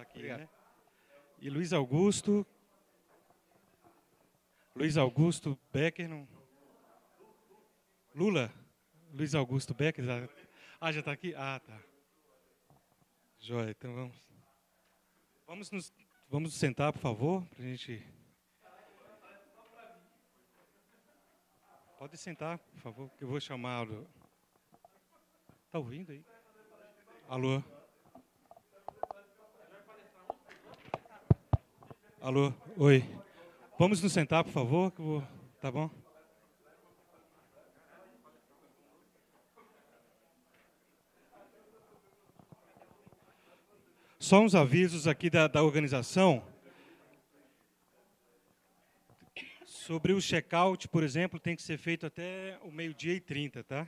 aqui. Né? E Luiz Augusto. Luiz Augusto Becker. Não... Lula. Luiz Augusto Becker. Ah, já está aqui? Ah, tá. Joia, então vamos. Vamos nos, vamos sentar, por favor, para a gente. Pode sentar, por favor, que eu vou lo Está ouvindo aí? Alô? Alô, oi. Vamos nos sentar, por favor, vou... tá bom? Só uns avisos aqui da, da organização. Sobre o check-out, por exemplo, tem que ser feito até o meio-dia e trinta, tá?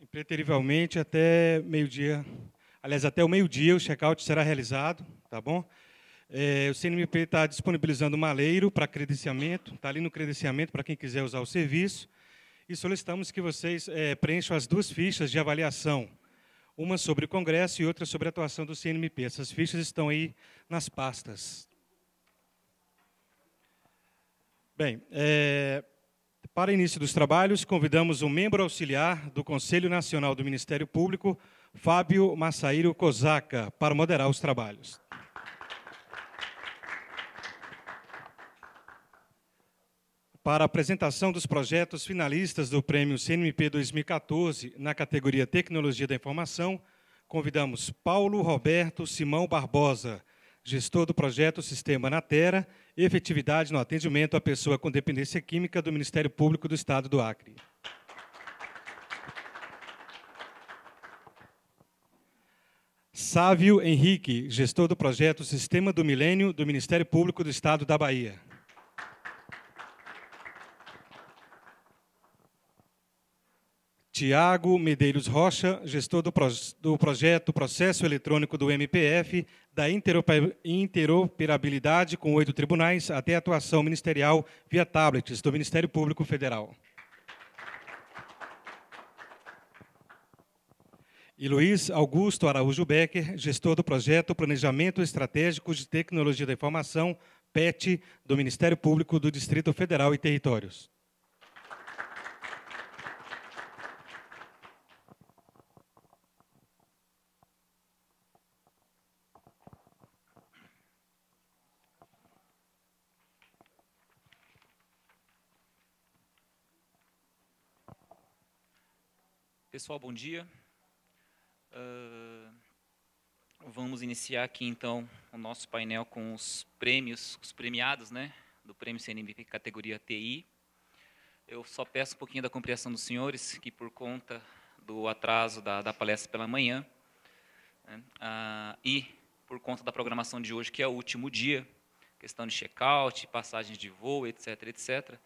Impreterivelmente até meio-dia. Aliás, até o meio-dia o check-out será realizado, tá bom? É, o CNMP está disponibilizando um maleiro para credenciamento, está ali no credenciamento para quem quiser usar o serviço, e solicitamos que vocês é, preencham as duas fichas de avaliação, uma sobre o Congresso e outra sobre a atuação do CNMP. Essas fichas estão aí nas pastas. Bem, é, para início dos trabalhos, convidamos um membro auxiliar do Conselho Nacional do Ministério Público, Fábio Massaíro Cosaca, para moderar os trabalhos. para a apresentação dos projetos finalistas do Prêmio CNMP 2014 na categoria Tecnologia da Informação, convidamos Paulo Roberto Simão Barbosa, gestor do projeto Sistema na Terra, efetividade no atendimento à pessoa com dependência química do Ministério Público do Estado do Acre. Sávio Henrique, gestor do projeto Sistema do Milênio do Ministério Público do Estado da Bahia. Tiago Medeiros Rocha, gestor do, do projeto Processo Eletrônico do MPF, da interoperabilidade com oito tribunais até atuação ministerial via tablets do Ministério Público Federal. E Luiz Augusto Araújo Becker, gestor do projeto Planejamento Estratégico de Tecnologia da Informação, PET, do Ministério Público do Distrito Federal e Territórios. Pessoal, bom dia. Uh, vamos iniciar aqui então o nosso painel com os prêmios, os premiados, né, do Prêmio CNB categoria TI. Eu só peço um pouquinho da compreensão dos senhores, que por conta do atraso da, da palestra pela manhã né, uh, e por conta da programação de hoje, que é o último dia, questão de check-out, passagens de voo, etc., etc.,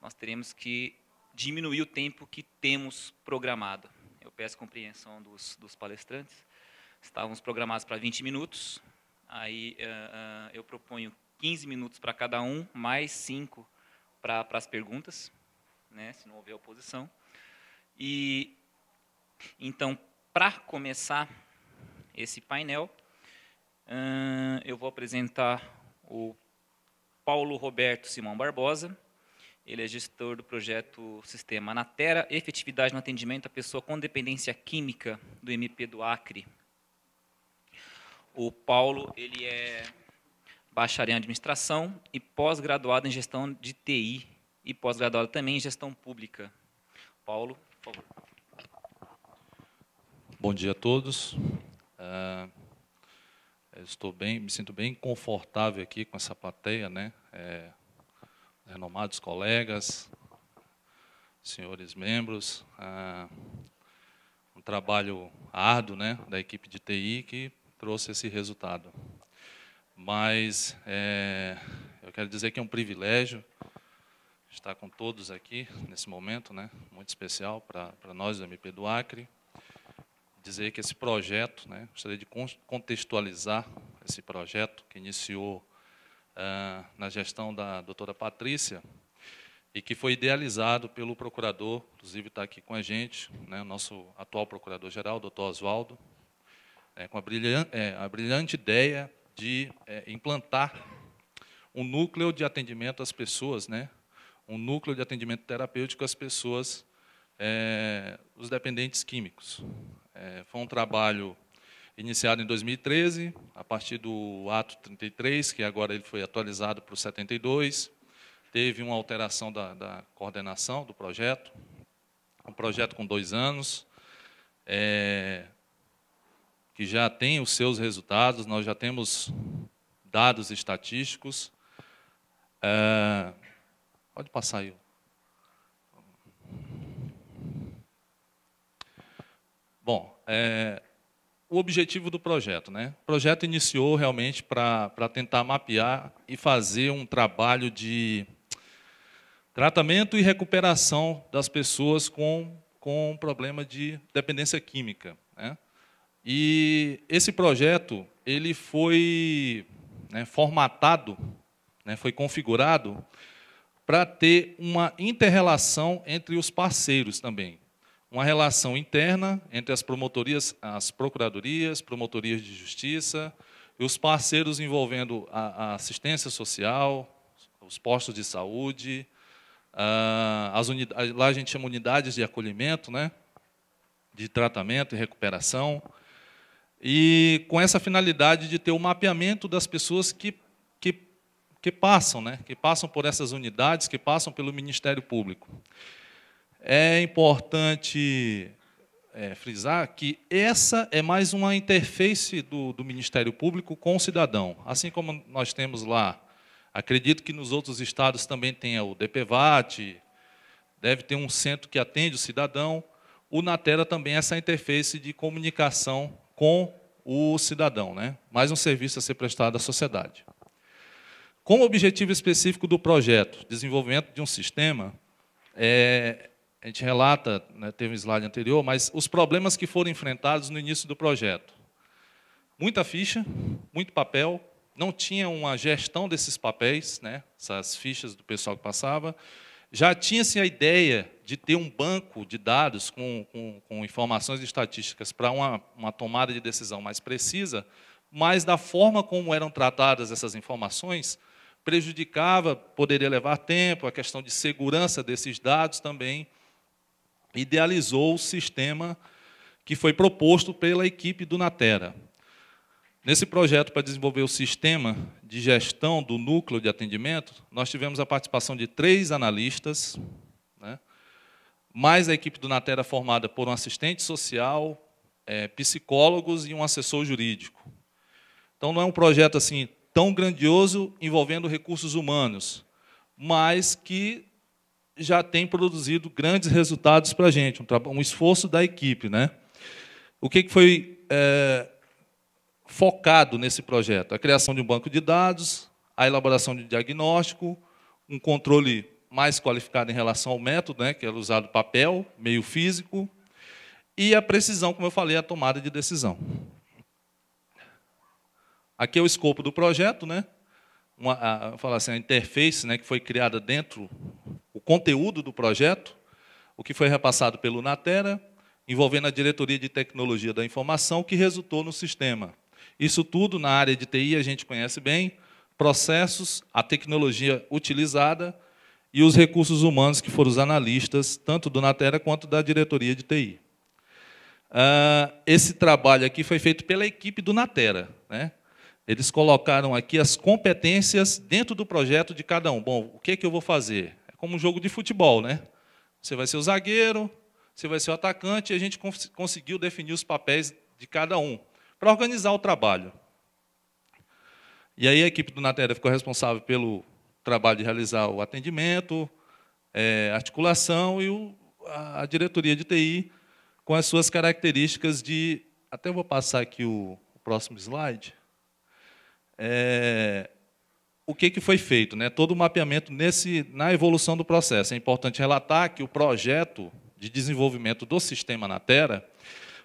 nós teremos que diminuir o tempo que temos programado. Eu peço compreensão dos, dos palestrantes. Estávamos programados para 20 minutos, aí uh, uh, eu proponho 15 minutos para cada um, mais 5 para as perguntas, né, se não houver oposição. E então, para começar esse painel, uh, eu vou apresentar o Paulo Roberto Simão Barbosa, ele é gestor do projeto Sistema Anatera, efetividade no atendimento à pessoa com dependência química do MP do Acre. O Paulo, ele é bacharel em administração e pós-graduado em gestão de TI e pós-graduado também em gestão pública. Paulo, por favor. Bom dia a todos. Uh, estou bem, me sinto bem confortável aqui com essa plateia, né? É, renomados é, colegas, senhores membros. É, um trabalho árduo né, da equipe de TI que trouxe esse resultado. Mas é, eu quero dizer que é um privilégio estar com todos aqui nesse momento, né, muito especial para nós do MP do Acre. Dizer que esse projeto, né, gostaria de contextualizar esse projeto que iniciou na gestão da doutora Patrícia, e que foi idealizado pelo procurador, inclusive está aqui com a gente, né, nosso atual procurador-geral, doutor Oswaldo, é, com a brilhante, é, a brilhante, ideia de é, implantar um núcleo de atendimento às pessoas, né, um núcleo de atendimento terapêutico às pessoas, é, os dependentes químicos. É, foi um trabalho iniciado em 2013, a partir do ato 33, que agora ele foi atualizado para o 72. Teve uma alteração da, da coordenação do projeto, um projeto com dois anos, é, que já tem os seus resultados, nós já temos dados estatísticos. É, pode passar aí. Bom, é, o objetivo do projeto. Né? O projeto iniciou realmente para tentar mapear e fazer um trabalho de tratamento e recuperação das pessoas com, com problema de dependência química. Né? E esse projeto ele foi né, formatado, né, foi configurado para ter uma interrelação entre os parceiros também uma relação interna entre as promotorias, as procuradorias, promotorias de justiça, e os parceiros envolvendo a, a assistência social, os postos de saúde, as unidades, lá a gente chama unidades de acolhimento, né, de tratamento e recuperação, e com essa finalidade de ter o mapeamento das pessoas que, que, que passam, né, que passam por essas unidades, que passam pelo Ministério Público. É importante é, frisar que essa é mais uma interface do, do, Ministério Público com o cidadão. Assim como nós temos lá, acredito que nos outros estados também tenha o DPVAT, deve ter um centro que atende o cidadão. O Natera também é essa interface de comunicação com o cidadão, né? mais um serviço a ser prestado à sociedade. Com o objetivo específico do projeto, desenvolvimento de um sistema, é, a gente relata, né, teve um slide anterior, mas os problemas que foram enfrentados no início do projeto. Muita ficha, muito papel, não tinha uma gestão desses papéis, né, essas fichas do pessoal que passava. Já tinha-se a ideia de ter um banco de dados com, com, com informações estatísticas para uma, uma tomada de decisão mais precisa, mas da forma como eram tratadas essas informações, prejudicava, poderia levar tempo, a questão de segurança desses dados também idealizou o sistema que foi proposto pela equipe do Natera. Nesse projeto para desenvolver o sistema de gestão do núcleo de atendimento, nós tivemos a participação de três analistas, né, mais a equipe do Natera formada por um assistente social, é, psicólogos e um assessor jurídico. Então, não é um projeto assim tão grandioso envolvendo recursos humanos, mas que já tem produzido grandes resultados para a gente, um, um, esforço da equipe. Né? O que, que foi é, focado nesse projeto? A criação de um banco de dados, a elaboração de diagnóstico, um controle mais qualificado em relação ao método, né, que era usado papel, meio físico, e a precisão, como eu falei, a tomada de decisão. Aqui é o escopo do projeto, né? Uma, a, falar assim, a interface né, que foi criada dentro o conteúdo do projeto, o que foi repassado pelo Natera, envolvendo a Diretoria de Tecnologia da Informação, que resultou no sistema. Isso tudo na área de TI a gente conhece bem, processos, a tecnologia utilizada e os recursos humanos que foram os analistas, tanto do Natera quanto da Diretoria de TI. Ah, esse trabalho aqui foi feito pela equipe do Natera. Né? Eles colocaram aqui as competências dentro do projeto de cada um. Bom, o que, é que eu vou fazer? como um jogo de futebol, né? Você vai ser o zagueiro, você vai ser o atacante, e a gente cons conseguiu definir os papéis de cada um, para organizar o trabalho. E aí a equipe do Natera ficou responsável pelo trabalho de realizar o atendimento, é, articulação e o, a, a diretoria de TI com as suas características de. Até vou passar aqui o, o próximo slide. É, o que, que foi feito, né? todo o mapeamento nesse, na evolução do processo. É importante relatar que o projeto de desenvolvimento do sistema na Terra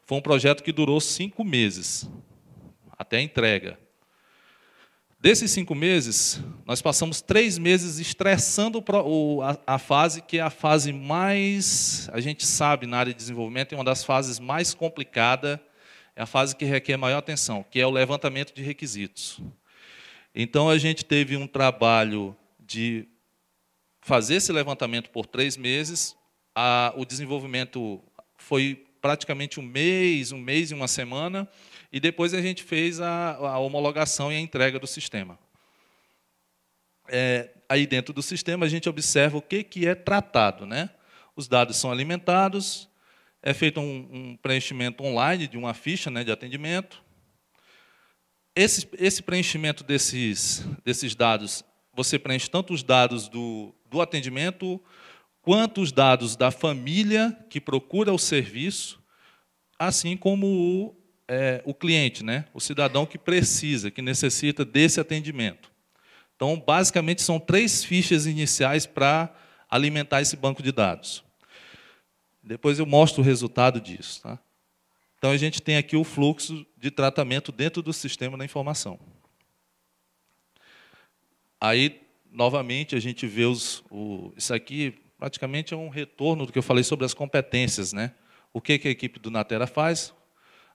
foi um projeto que durou cinco meses, até a entrega. Desses cinco meses, nós passamos três meses estressando a fase, que é a fase mais, a gente sabe na área de desenvolvimento, é uma das fases mais complicadas, é a fase que requer maior atenção, que é o levantamento de requisitos. Então a gente teve um trabalho de fazer esse levantamento por três meses. A, o desenvolvimento foi praticamente um mês, um mês e uma semana, e depois a gente fez a, a homologação e a entrega do sistema. É, aí dentro do sistema a gente observa o que, que é tratado. Né? Os dados são alimentados, é feito um, um preenchimento online de uma ficha né, de atendimento, esse, esse preenchimento desses, desses dados, você preenche tanto os dados do, do atendimento, quanto os dados da família que procura o serviço, assim como o, é, o cliente, né? o cidadão que precisa, que necessita desse atendimento. Então, basicamente, são três fichas iniciais para alimentar esse banco de dados. Depois eu mostro o resultado disso. Tá? Então a gente tem aqui o fluxo de tratamento dentro do sistema da informação. Aí, novamente, a gente vê os, o, isso aqui praticamente é um retorno do que eu falei sobre as competências. Né? O que, que a equipe do Natera faz?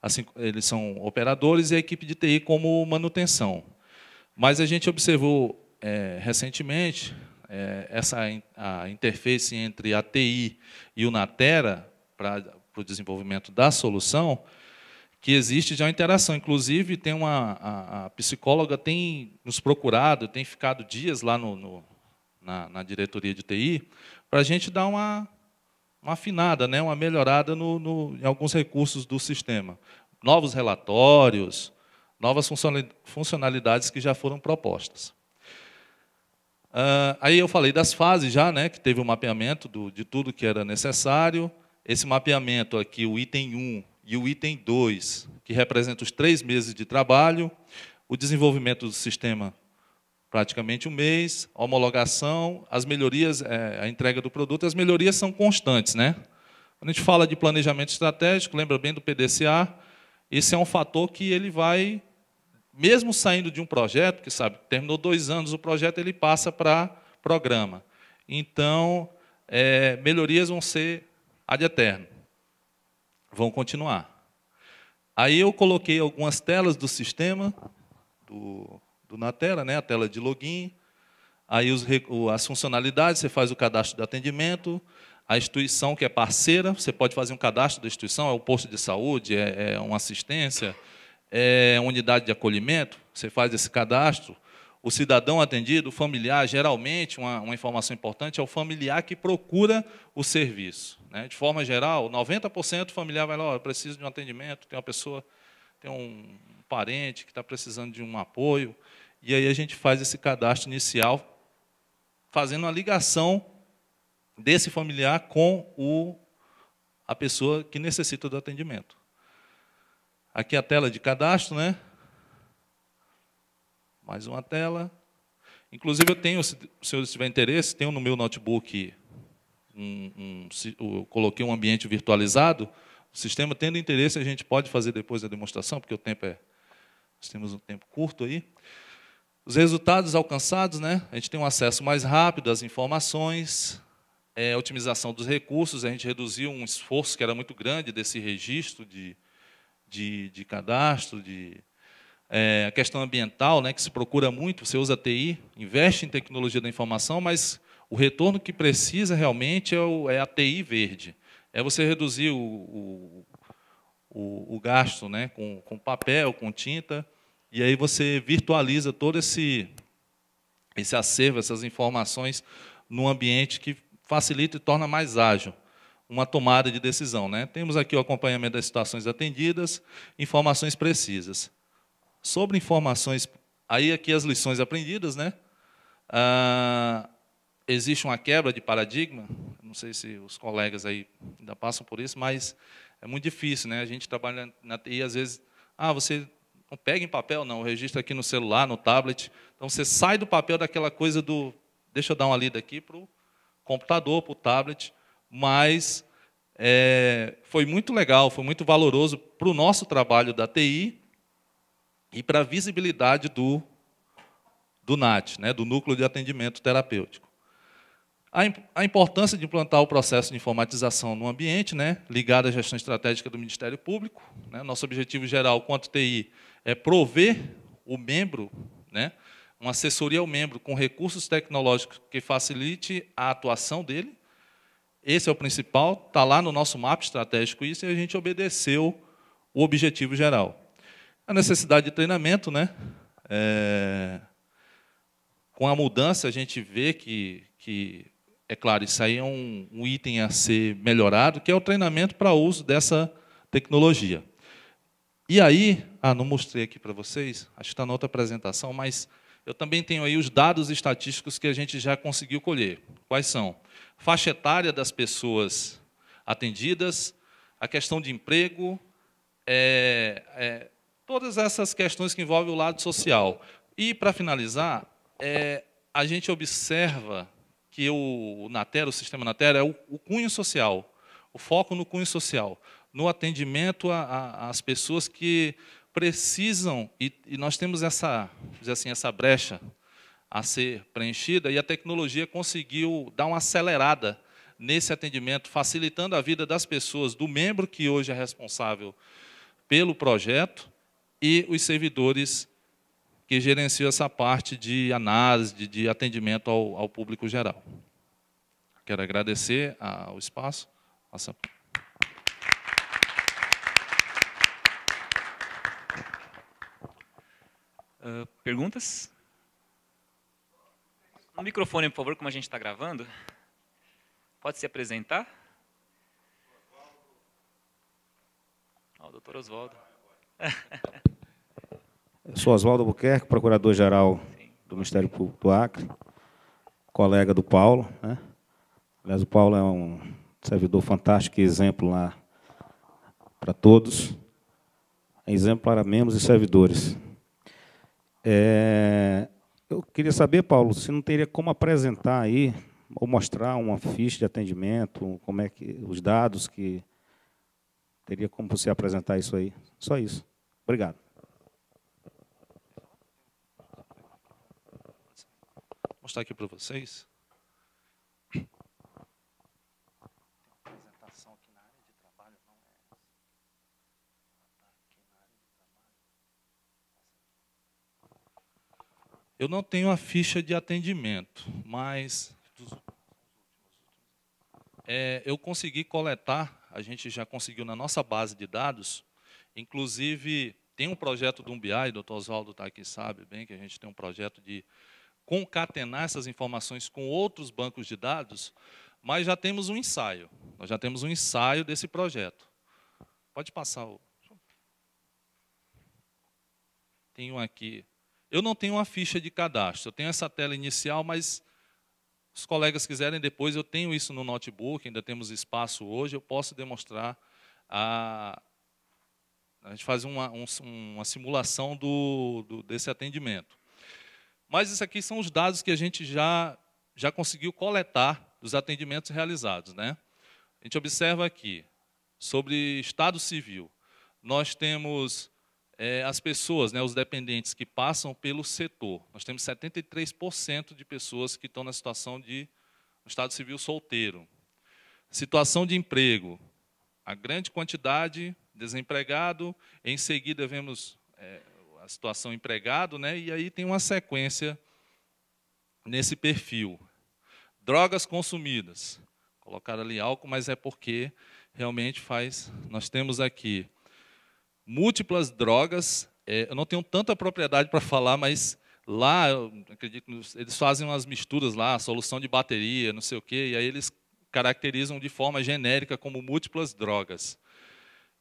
Assim, eles são operadores e a equipe de TI como manutenção. Mas a gente observou é, recentemente é, essa a interface entre a TI e o Natera para para o desenvolvimento da solução, que existe já uma interação. Inclusive, tem uma, a, a psicóloga tem nos procurado, tem ficado dias lá no, no na, na, diretoria de TI, para a gente dar uma, uma afinada, né, uma melhorada no, no, em alguns recursos do sistema. Novos relatórios, novas funcionalidades que já foram propostas. Uh, aí eu falei das fases já, né, que teve o um mapeamento do, de tudo que era necessário, esse mapeamento aqui, o item 1 e o item 2, que representa os três meses de trabalho, o desenvolvimento do sistema praticamente um mês, a homologação, as melhorias, é, a entrega do produto, as melhorias são constantes. Né? Quando a gente fala de planejamento estratégico, lembra bem do PDCA, esse é um fator que ele vai, mesmo saindo de um projeto, que sabe, terminou dois anos o projeto, ele passa para programa. Então, é, melhorias vão ser ad eterno. Vão continuar. Aí eu coloquei algumas telas do sistema, do, do Natera, né? a tela de login, aí os, as funcionalidades, você faz o cadastro de atendimento, a instituição que é parceira, você pode fazer um cadastro da instituição, é o posto de saúde, é, é uma assistência, é unidade de acolhimento, você faz esse cadastro, o cidadão atendido, o familiar, geralmente, uma, uma, informação importante, é o familiar que procura o serviço. Né? De forma geral, 90% do familiar vai lá, oh, eu preciso de um atendimento, tem uma pessoa, tem um parente que está precisando de um apoio. E aí a gente faz esse cadastro inicial, fazendo uma ligação desse familiar com o, a pessoa que necessita do atendimento. Aqui a tela de cadastro, né? mais uma tela. Inclusive, eu tenho, se senhor tiver interesse, tenho no meu notebook, um, um, coloquei um ambiente virtualizado. O sistema, tendo interesse, a gente pode fazer depois a demonstração, porque o tempo é. Nós temos um tempo curto aí. Os resultados alcançados, né? A gente tem um acesso mais rápido às informações, é, otimização dos recursos, a gente reduziu um esforço que era muito grande desse registro de, de, de cadastro, de, é, a questão ambiental, né, que se procura muito, você usa TI, investe em tecnologia da informação, mas o retorno que precisa realmente é, o, é a TI verde. É você reduzir o, o, o, o gasto né, com, com papel, com tinta, e aí você virtualiza todo esse, esse acervo, essas informações, num ambiente que facilita e torna mais ágil uma tomada de decisão. Né? Temos aqui o acompanhamento das situações atendidas, informações precisas sobre informações. Aí aqui as lições aprendidas, né? Ah, existe uma quebra de paradigma. Não sei se os colegas aí ainda passam por isso, mas é muito difícil, né? A gente trabalha na TI às vezes, ah, você não pega em papel, não, registra aqui no celular, no tablet. Então você sai do papel daquela coisa do, deixa eu dar uma lida aqui para o computador, para o tablet, mas é, foi muito legal, foi muito valoroso para o nosso trabalho da TI e para a visibilidade do, do NAT, né, do Núcleo de Atendimento Terapêutico. A, a importância de implantar o processo de informatização no ambiente, né, ligado à gestão estratégica do Ministério Público. Né, nosso objetivo geral, quanto TI, é prover o membro, né, uma assessoria ao membro com recursos tecnológicos que facilite a atuação dele. Esse é o principal, está lá no nosso mapa estratégico isso, e a gente obedeceu o objetivo geral a necessidade de treinamento, né? É... Com a mudança, a gente vê que, que é claro, isso aí é um, um item a ser melhorado, que é o treinamento para uso dessa tecnologia. E aí, ah, não mostrei aqui para vocês, acho que está na outra apresentação, mas eu também tenho aí os dados estatísticos que a gente já conseguiu colher. Quais são? Faixa etária das pessoas atendidas, a questão de emprego, é, é, todas essas questões que envolvem o lado social. E, para finalizar, é, a gente observa que o, o Natera, o sistema Natera, é o, o, cunho social, o foco no cunho social, no atendimento às pessoas que precisam, e, e nós temos essa, dizer assim, essa brecha a ser preenchida, e a tecnologia conseguiu dar uma acelerada nesse atendimento, facilitando a vida das pessoas, do membro que hoje é responsável pelo projeto, e os servidores que gerenciam essa parte de análise, de, de atendimento ao, ao, público geral. Quero agradecer ao espaço. Nossa. Uh, ah, perguntas? No microfone, por favor, como a gente está gravando. Pode se apresentar? Oh, doutor Oswaldo. Eu sou Oswaldo Albuquerque, procurador-geral do Ministério Público do Acre, colega do Paulo. Né? Aliás, o Paulo é um servidor fantástico e exemplo lá para todos. É exemplo para membros e servidores. É, eu queria saber, Paulo, se não teria como apresentar aí, ou mostrar uma ficha de atendimento, como é que os dados que teria como você apresentar isso aí. Só isso. Obrigado. Vou mostrar aqui para vocês. É eu não tenho a ficha de atendimento, mas é, eu consegui coletar, a gente já conseguiu na nossa base de dados, Inclusive, tem um projeto do BI, o doutor Oswaldo está aqui, sabe bem, que a gente tem um projeto de concatenar essas informações com outros bancos de dados, mas já temos um ensaio. Nós já temos um ensaio desse projeto. Pode passar o. Tenho aqui. Eu não tenho uma ficha de cadastro, eu tenho essa tela inicial, mas os colegas quiserem depois, eu tenho isso no notebook, ainda temos espaço hoje, eu posso demonstrar a, a gente faz uma, um, uma simulação do, do, desse atendimento. Mas isso aqui são os dados que a gente já, já conseguiu coletar dos atendimentos realizados. Né? A gente observa aqui, sobre estado civil, nós temos é, as pessoas, né, os dependentes que passam pelo setor. Nós temos 73% de pessoas que estão na situação de estado civil solteiro. Situação de emprego, a grande quantidade desempregado, em seguida vemos é, a situação empregado, né? e aí tem uma sequência nesse perfil. Drogas consumidas. Colocar ali álcool, mas é porque realmente faz. Nós temos aqui múltiplas drogas. É, eu não tenho tanta propriedade para falar, mas lá, acredito, eles fazem umas misturas lá, solução de bateria, não sei o quê, e aí eles caracterizam de forma genérica como múltiplas drogas.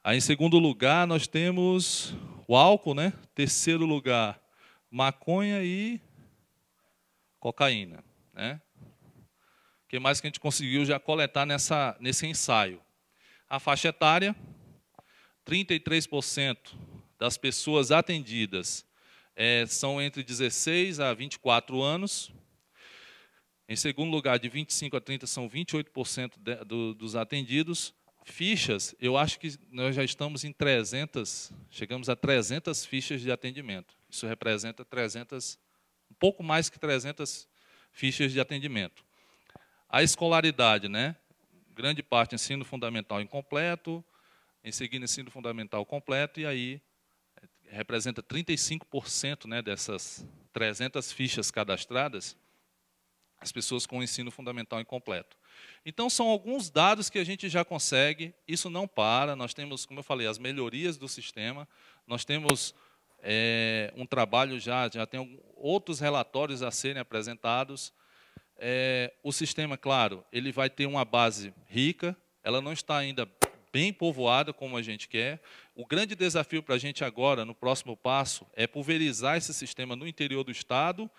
Aí, em segundo lugar, nós temos o álcool, né? Terceiro lugar, maconha e cocaína, né? O que mais que a gente conseguiu já coletar nessa, nesse ensaio? A faixa etária, 33% das pessoas atendidas é, são entre 16 a 24 anos. Em segundo lugar, de 25 a 30 são 28% de, do, dos atendidos fichas, eu acho que nós já estamos em 300, chegamos a 300 fichas de atendimento. Isso representa 300, um pouco mais que 300 fichas de atendimento. A escolaridade, né? Grande parte ensino fundamental incompleto, em seguida ensino fundamental completo e aí é, representa 35% né, dessas 300 fichas cadastradas, as pessoas com ensino fundamental incompleto. Então, são alguns dados que a gente já consegue, isso não para, nós temos, como eu falei, as melhorias do sistema, nós temos é, um trabalho já, já tem outros relatórios a serem apresentados. É, o sistema, claro, ele vai ter uma base rica, ela não está ainda bem povoada como a gente quer. O grande desafio para a gente agora, no próximo passo, é pulverizar esse sistema no interior do Estado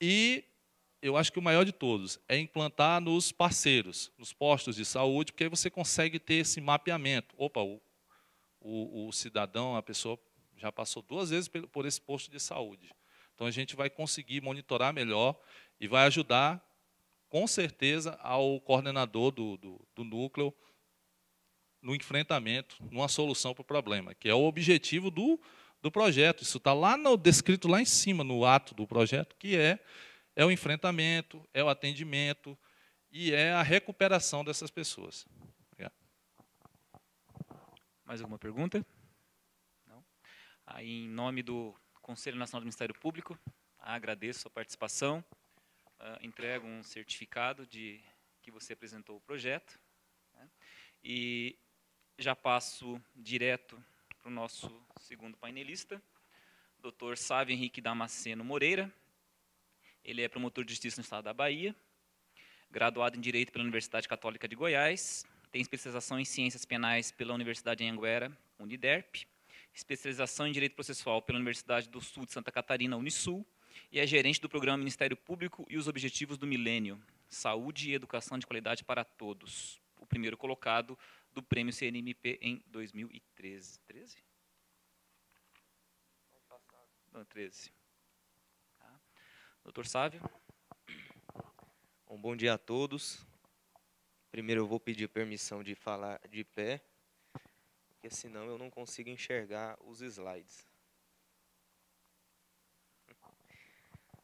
e eu acho que o maior de todos é implantar nos parceiros, nos postos de saúde, porque aí você consegue ter esse mapeamento. Opa, o, o, o cidadão, a pessoa já passou duas vezes por esse posto de saúde. Então a gente vai conseguir monitorar melhor e vai ajudar, com certeza, ao coordenador do, do, do núcleo no enfrentamento, numa solução para o problema, que é o objetivo do, do projeto. Isso está lá no, descrito lá em cima, no ato do projeto, que é é o enfrentamento, é o atendimento e é a recuperação dessas pessoas. Obrigado. Mais alguma pergunta? Não? Aí, em nome do Conselho Nacional do Ministério Público, agradeço a sua participação, uh, entrego um certificado de que você apresentou o projeto né, e já passo direto para o nosso segundo painelista, Dr. Sávio Henrique Damasceno Moreira, ele é promotor de justiça no estado da Bahia, graduado em Direito pela Universidade Católica de Goiás, tem especialização em Ciências Penais pela Universidade Anguera, Uniderp, especialização em Direito Processual pela Universidade do Sul de Santa Catarina, Unisul, e é gerente do programa Ministério Público e os Objetivos do Milênio, Saúde e Educação de Qualidade para Todos, o primeiro colocado do Prêmio CNMP em 2013. 13? Não, 13. Doutor Sávio, um bom dia a todos. Primeiro eu vou pedir permissão de falar de pé, porque senão eu não consigo enxergar os slides.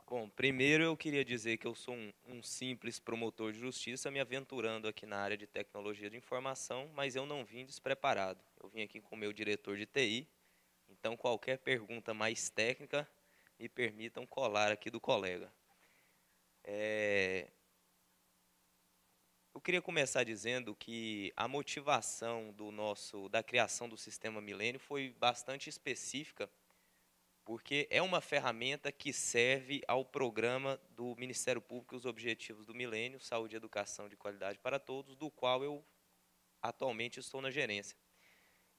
Bom, primeiro eu queria dizer que eu sou um, um, simples promotor de justiça me aventurando aqui na área de tecnologia de informação, mas eu não vim despreparado. Eu vim aqui com o meu diretor de TI, então qualquer pergunta mais técnica me permitam colar aqui do colega. É... Eu queria começar dizendo que a motivação do nosso da criação do sistema Milênio foi bastante específica, porque é uma ferramenta que serve ao programa do Ministério Público e os objetivos do Milênio, saúde e educação de qualidade para todos, do qual eu atualmente estou na gerência.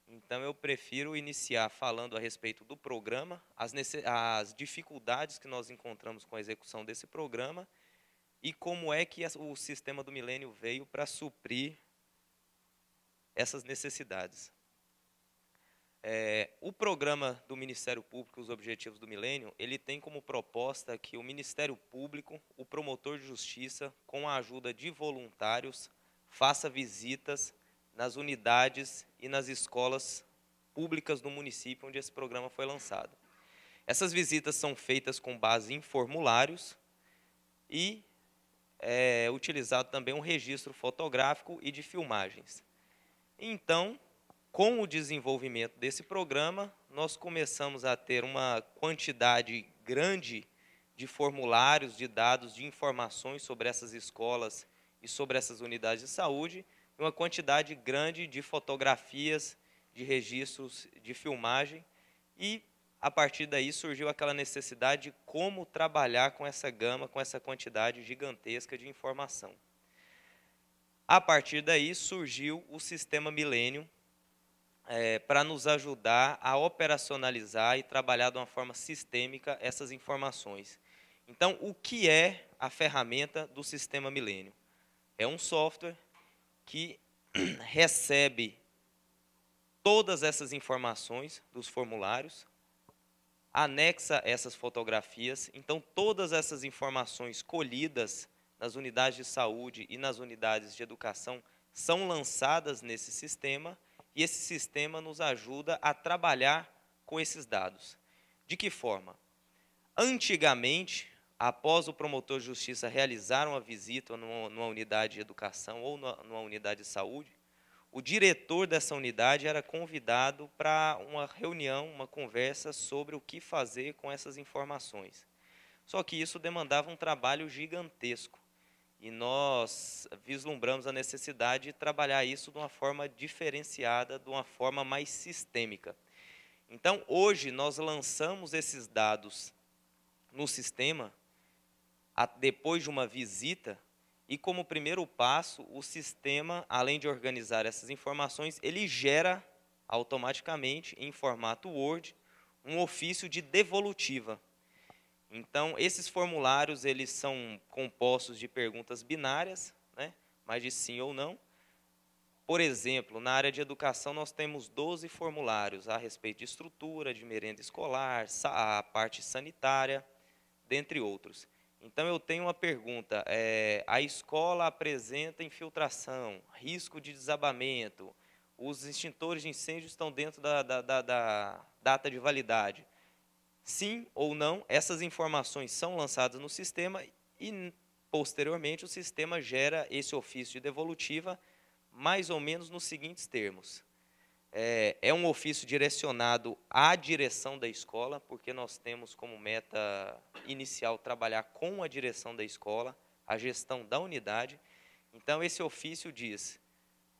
Então, eu prefiro iniciar falando a respeito do programa, as, as dificuldades que nós encontramos com a execução desse programa e como é que o sistema do milênio veio para suprir essas necessidades. É, o programa do Ministério Público, os Objetivos do Milênio, ele tem como proposta que o Ministério Público, o promotor de justiça, com a ajuda de voluntários, faça visitas nas unidades e nas escolas públicas do município onde esse programa foi lançado. Essas visitas são feitas com base em formulários e é utilizado também um registro fotográfico e de filmagens. Então, com o desenvolvimento desse programa, nós começamos a ter uma quantidade grande de formulários, de dados, de informações sobre essas escolas e sobre essas unidades de saúde, uma quantidade grande de fotografias, de registros, de filmagem, e a partir daí surgiu aquela necessidade de como trabalhar com essa gama, com essa quantidade gigantesca de informação. A partir daí surgiu o sistema Millennium é, para nos ajudar a operacionalizar e trabalhar de uma forma sistêmica essas informações. Então, o que é a ferramenta do sistema Millennium? É um software que recebe todas essas informações dos formulários, anexa essas fotografias. Então, todas essas informações colhidas nas unidades de saúde e nas unidades de educação são lançadas nesse sistema e esse sistema nos ajuda a trabalhar com esses dados. De que forma? Antigamente, após o promotor de justiça realizar uma visita numa, numa unidade de educação ou numa, numa unidade de saúde, o diretor dessa unidade era convidado para uma reunião, uma conversa sobre o que fazer com essas informações. Só que isso demandava um trabalho gigantesco. E nós vislumbramos a necessidade de trabalhar isso de uma forma diferenciada, de uma forma mais sistêmica. Então, hoje, nós lançamos esses dados no sistema depois de uma visita, e como primeiro passo, o sistema, além de organizar essas informações, ele gera automaticamente, em formato Word, um ofício de devolutiva. Então, esses formulários eles são compostos de perguntas binárias, né, mas de sim ou não. Por exemplo, na área de educação, nós temos 12 formulários a respeito de estrutura, de merenda escolar, a parte sanitária, dentre outros. Então eu tenho uma pergunta: é, a escola apresenta infiltração, risco de desabamento, os extintores de incêndio estão dentro da, da, da, da data de validade. Sim ou não, essas informações são lançadas no sistema e, posteriormente, o sistema gera esse ofício de devolutiva mais ou menos nos seguintes termos é, é um ofício direcionado à direção da escola, porque nós temos como meta inicial trabalhar com a direção da escola, a gestão da unidade. Então, esse ofício diz: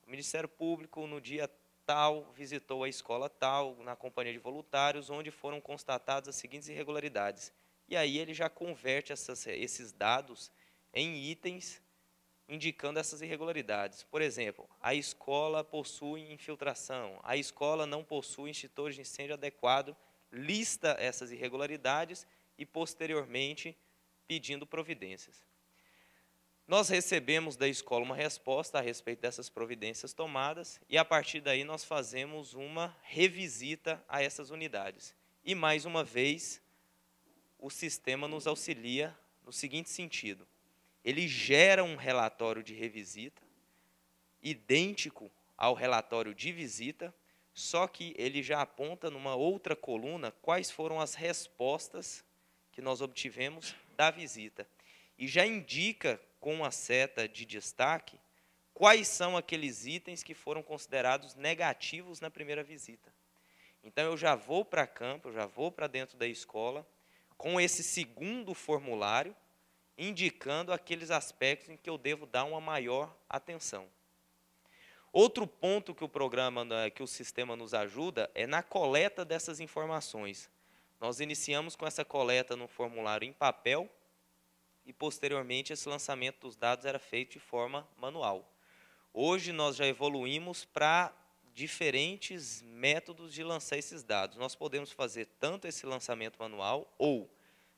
o Ministério Público, no dia tal, visitou a escola tal, na companhia de voluntários, onde foram constatadas as seguintes irregularidades. E aí ele já converte essas, esses dados em itens indicando essas irregularidades. Por exemplo, a escola possui infiltração, a escola não possui extintores de incêndio adequado, lista essas irregularidades e, posteriormente, pedindo providências. Nós recebemos da escola uma resposta a respeito dessas providências tomadas e, a partir daí, nós fazemos uma revisita a essas unidades. E, mais uma vez, o sistema nos auxilia no seguinte sentido ele gera um relatório de revisita idêntico ao relatório de visita, só que ele já aponta numa outra coluna quais foram as respostas que nós obtivemos da visita. E já indica com a seta de destaque quais são aqueles itens que foram considerados negativos na primeira visita. Então eu já vou para campo, eu já vou para dentro da escola com esse segundo formulário indicando aqueles aspectos em que eu devo dar uma maior atenção. Outro ponto que o programa, né, que o sistema nos ajuda é na coleta dessas informações. Nós iniciamos com essa coleta no formulário em papel e posteriormente esse lançamento dos dados era feito de forma manual. Hoje nós já evoluímos para diferentes métodos de lançar esses dados. Nós podemos fazer tanto esse lançamento manual ou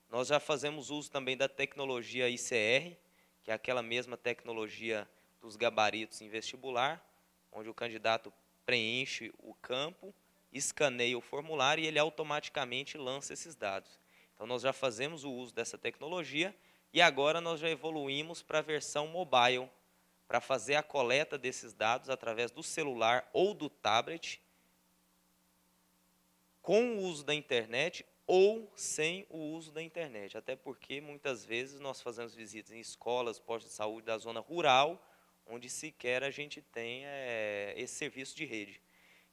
nós já fazemos uso também da tecnologia ICR, que é aquela mesma tecnologia dos gabaritos em vestibular, onde o candidato preenche o campo, escaneia o formulário e ele automaticamente lança esses dados. Então, nós já fazemos o uso dessa tecnologia e agora nós já evoluímos para a versão mobile, para fazer a coleta desses dados através do celular ou do tablet, com o uso da internet ou sem o uso da internet, até porque muitas vezes nós fazemos visitas em escolas, postos de saúde da zona rural, onde sequer a gente tem é, esse serviço de rede.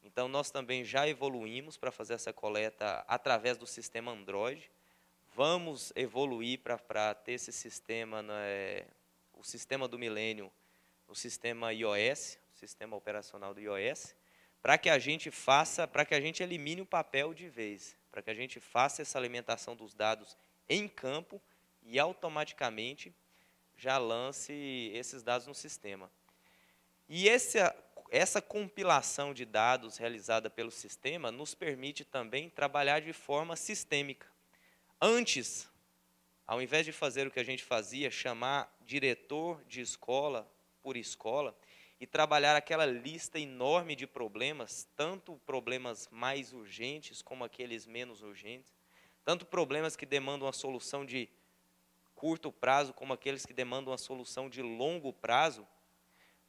Então, nós também já evoluímos para fazer essa coleta através do sistema Android. Vamos evoluir para ter esse sistema, né, o sistema do milênio, o sistema iOS, o sistema operacional do iOS, para que a gente faça, para que a gente elimine o papel de vez para que a gente faça essa alimentação dos dados em campo e automaticamente já lance esses dados no sistema. E essa, essa compilação de dados realizada pelo sistema nos permite também trabalhar de forma sistêmica. Antes, ao invés de fazer o que a gente fazia, chamar diretor de escola por escola, e trabalhar aquela lista enorme de problemas, tanto problemas mais urgentes como aqueles menos urgentes, tanto problemas que demandam uma solução de curto prazo como aqueles que demandam uma solução de longo prazo,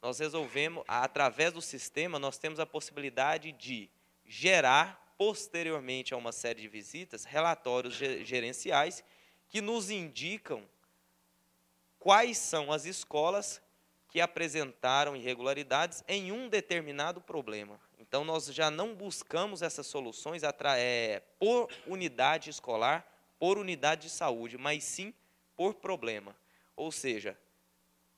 nós resolvemos, através do sistema, nós temos a possibilidade de gerar, posteriormente a uma série de visitas, relatórios gerenciais que nos indicam quais são as escolas que apresentaram irregularidades em um determinado problema. Então, nós já não buscamos essas soluções é, por unidade escolar, por unidade de saúde, mas sim por problema. Ou seja,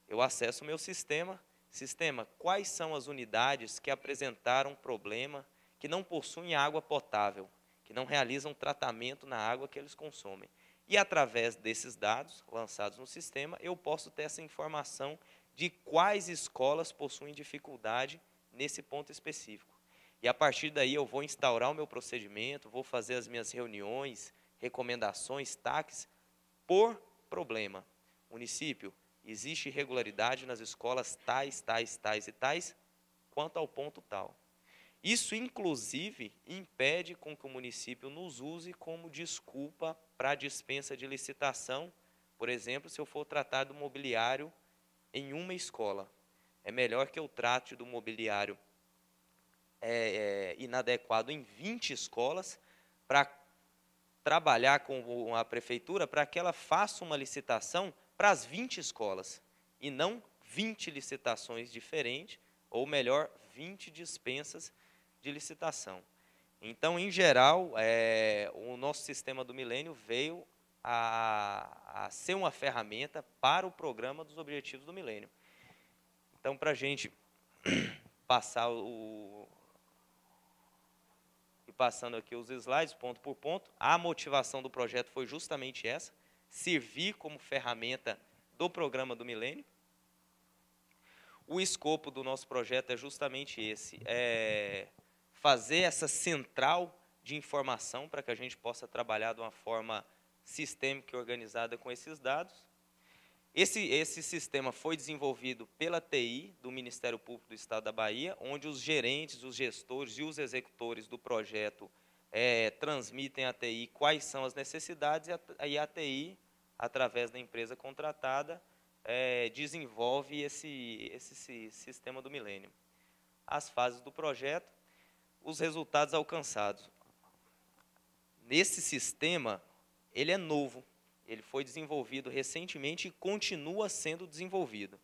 eu acesso o meu sistema, sistema, quais são as unidades que apresentaram problema, que não possuem água potável, que não realizam tratamento na água que eles consomem. E através desses dados lançados no sistema, eu posso ter essa informação de quais escolas possuem dificuldade nesse ponto específico. E a partir daí eu vou instaurar o meu procedimento, vou fazer as minhas reuniões, recomendações, taques por problema. Município, existe irregularidade nas escolas tais, tais, tais e tais, quanto ao ponto tal. Isso, inclusive, impede com que o município nos use como desculpa para dispensa de licitação, por exemplo, se eu for tratar do mobiliário em uma escola. É melhor que eu trate do mobiliário é, é, inadequado em 20 escolas para trabalhar com a prefeitura para que ela faça uma licitação para as 20 escolas e não 20 licitações diferentes, ou melhor, 20 dispensas de licitação. Então, em geral, é, o nosso sistema do milênio veio a, a ser uma ferramenta para o programa dos objetivos do milênio. Então, para a gente passar o. E passando aqui os slides, ponto por ponto, a motivação do projeto foi justamente essa: servir como ferramenta do programa do milênio. O escopo do nosso projeto é justamente esse: é fazer essa central de informação para que a gente possa trabalhar de uma forma sistêmica e organizada com esses dados. Esse, esse sistema foi desenvolvido pela TI do Ministério Público do Estado da Bahia, onde os gerentes, os gestores e os executores do projeto é, transmitem à TI quais são as necessidades e a, TI, através da empresa contratada, é, desenvolve esse, esse, esse sistema do milênio. As fases do projeto, os resultados alcançados. Nesse sistema, ele é novo, ele foi desenvolvido recentemente e continua sendo desenvolvido.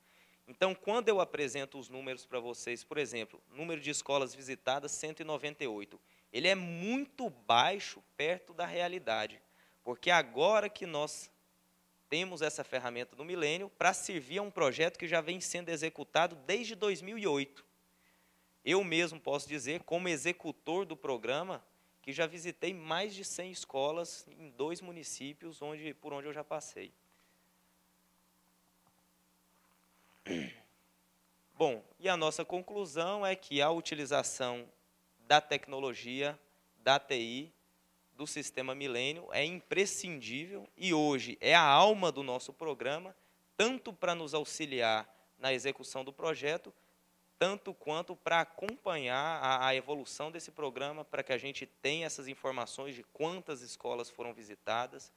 Então, quando eu apresento os números para vocês, por exemplo, número de escolas visitadas 198, ele é muito baixo perto da realidade, porque agora que nós temos essa ferramenta do milênio para servir a um projeto que já vem sendo executado desde 2008. Eu mesmo posso dizer, como executor do programa, que já visitei mais de 100 escolas em dois municípios onde, por onde eu já passei. Bom, e a nossa conclusão é que a utilização da tecnologia, da TI, do sistema milênio é imprescindível e hoje é a alma do nosso programa, tanto para nos auxiliar na execução do projeto, tanto quanto para acompanhar a, a, evolução desse programa, para que a gente tenha essas informações de quantas escolas foram visitadas,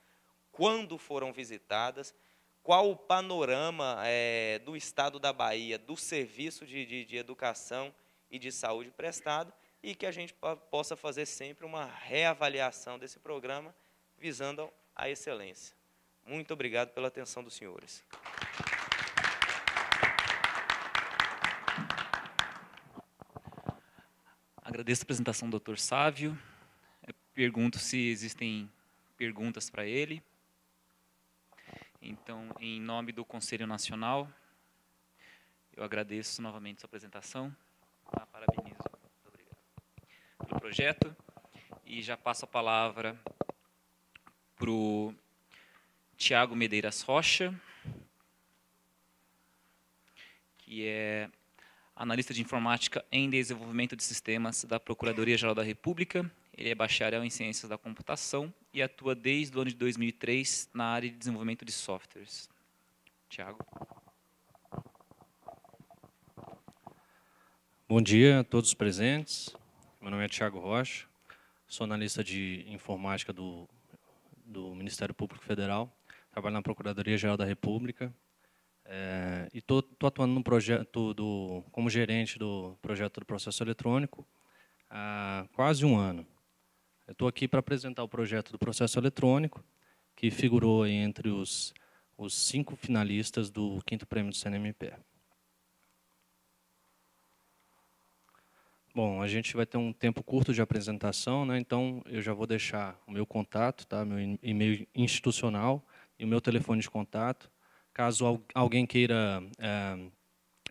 quando foram visitadas, qual o panorama é, do estado da Bahia, do serviço de, de, de educação e de saúde prestado, e que a gente possa fazer sempre uma reavaliação desse programa, visando a excelência. Muito obrigado pela atenção dos senhores. Agradeço a apresentação do Dr. Sávio. Pergunto se existem perguntas para ele. Então, em nome do Conselho Nacional, eu agradeço novamente sua apresentação. Ah, parabenizo pelo projeto. E já passo a palavra para o Tiago Medeiras Rocha, que é analista de informática em desenvolvimento de sistemas da Procuradoria-Geral da República. Ele é bacharel em ciências da computação e atua desde o ano de 2003 na área de desenvolvimento de softwares. Tiago. Bom dia a todos presentes. Meu nome é Tiago Rocha, sou analista de informática do, do Ministério Público Federal, trabalho na Procuradoria-Geral da República é, e estou atuando no projeto do, como gerente do projeto do processo eletrônico há quase um ano. Estou aqui para apresentar o projeto do processo eletrônico, que figurou entre os, os cinco finalistas do quinto prêmio do CNMP. Bom, a gente vai ter um tempo curto de apresentação, né? então eu já vou deixar o meu contato, tá? meu e-mail institucional e o meu telefone de contato caso alguém queira é,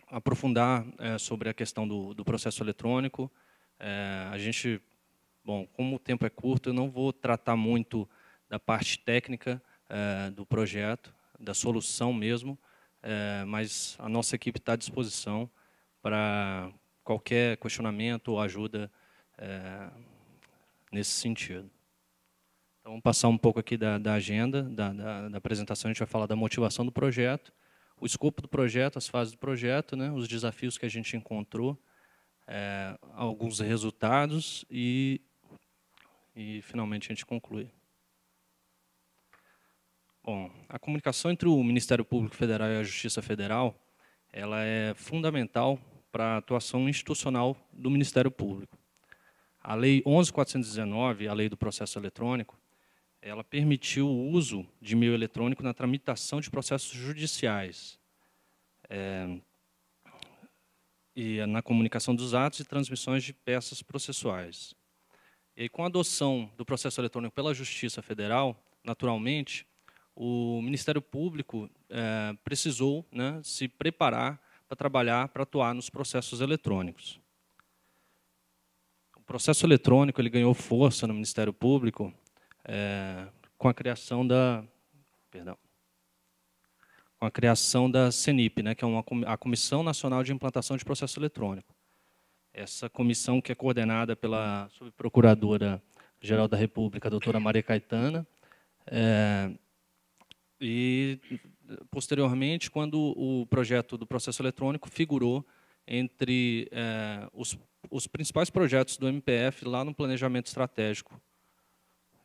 aprofundar é, sobre a questão do, do processo eletrônico, é, a gente, bom, como o tempo é curto, eu não vou tratar muito da parte técnica é, do projeto, da solução mesmo, é, mas a nossa equipe está à disposição para qualquer questionamento ou ajuda é, nesse sentido. Então, vamos passar um pouco aqui da, da agenda, da, da, da, apresentação. A gente vai falar da motivação do projeto, o escopo do projeto, as fases do projeto, né, os desafios que a gente encontrou, é, alguns resultados e, e, finalmente, a gente conclui. Bom, a comunicação entre o Ministério Público Federal e a Justiça Federal ela é fundamental para a atuação institucional do Ministério Público. A Lei 11.419, a Lei do Processo Eletrônico, ela permitiu o uso de meio eletrônico na tramitação de processos judiciais é, e na comunicação dos atos e transmissões de peças processuais. E com a adoção do processo eletrônico pela Justiça Federal, naturalmente, o Ministério Público é, precisou né, se preparar para trabalhar, para atuar nos processos eletrônicos. O processo eletrônico ele ganhou força no Ministério Público é, com a criação da perdão, com a criação da CENIP, né, que é uma, a Comissão Nacional de Implantação de Processo Eletrônico. Essa comissão que é coordenada pela subprocuradora geral da República, a doutora Maria Caetana, é, e posteriormente, quando o projeto do processo eletrônico figurou entre é, os, os principais projetos do MPF lá no planejamento estratégico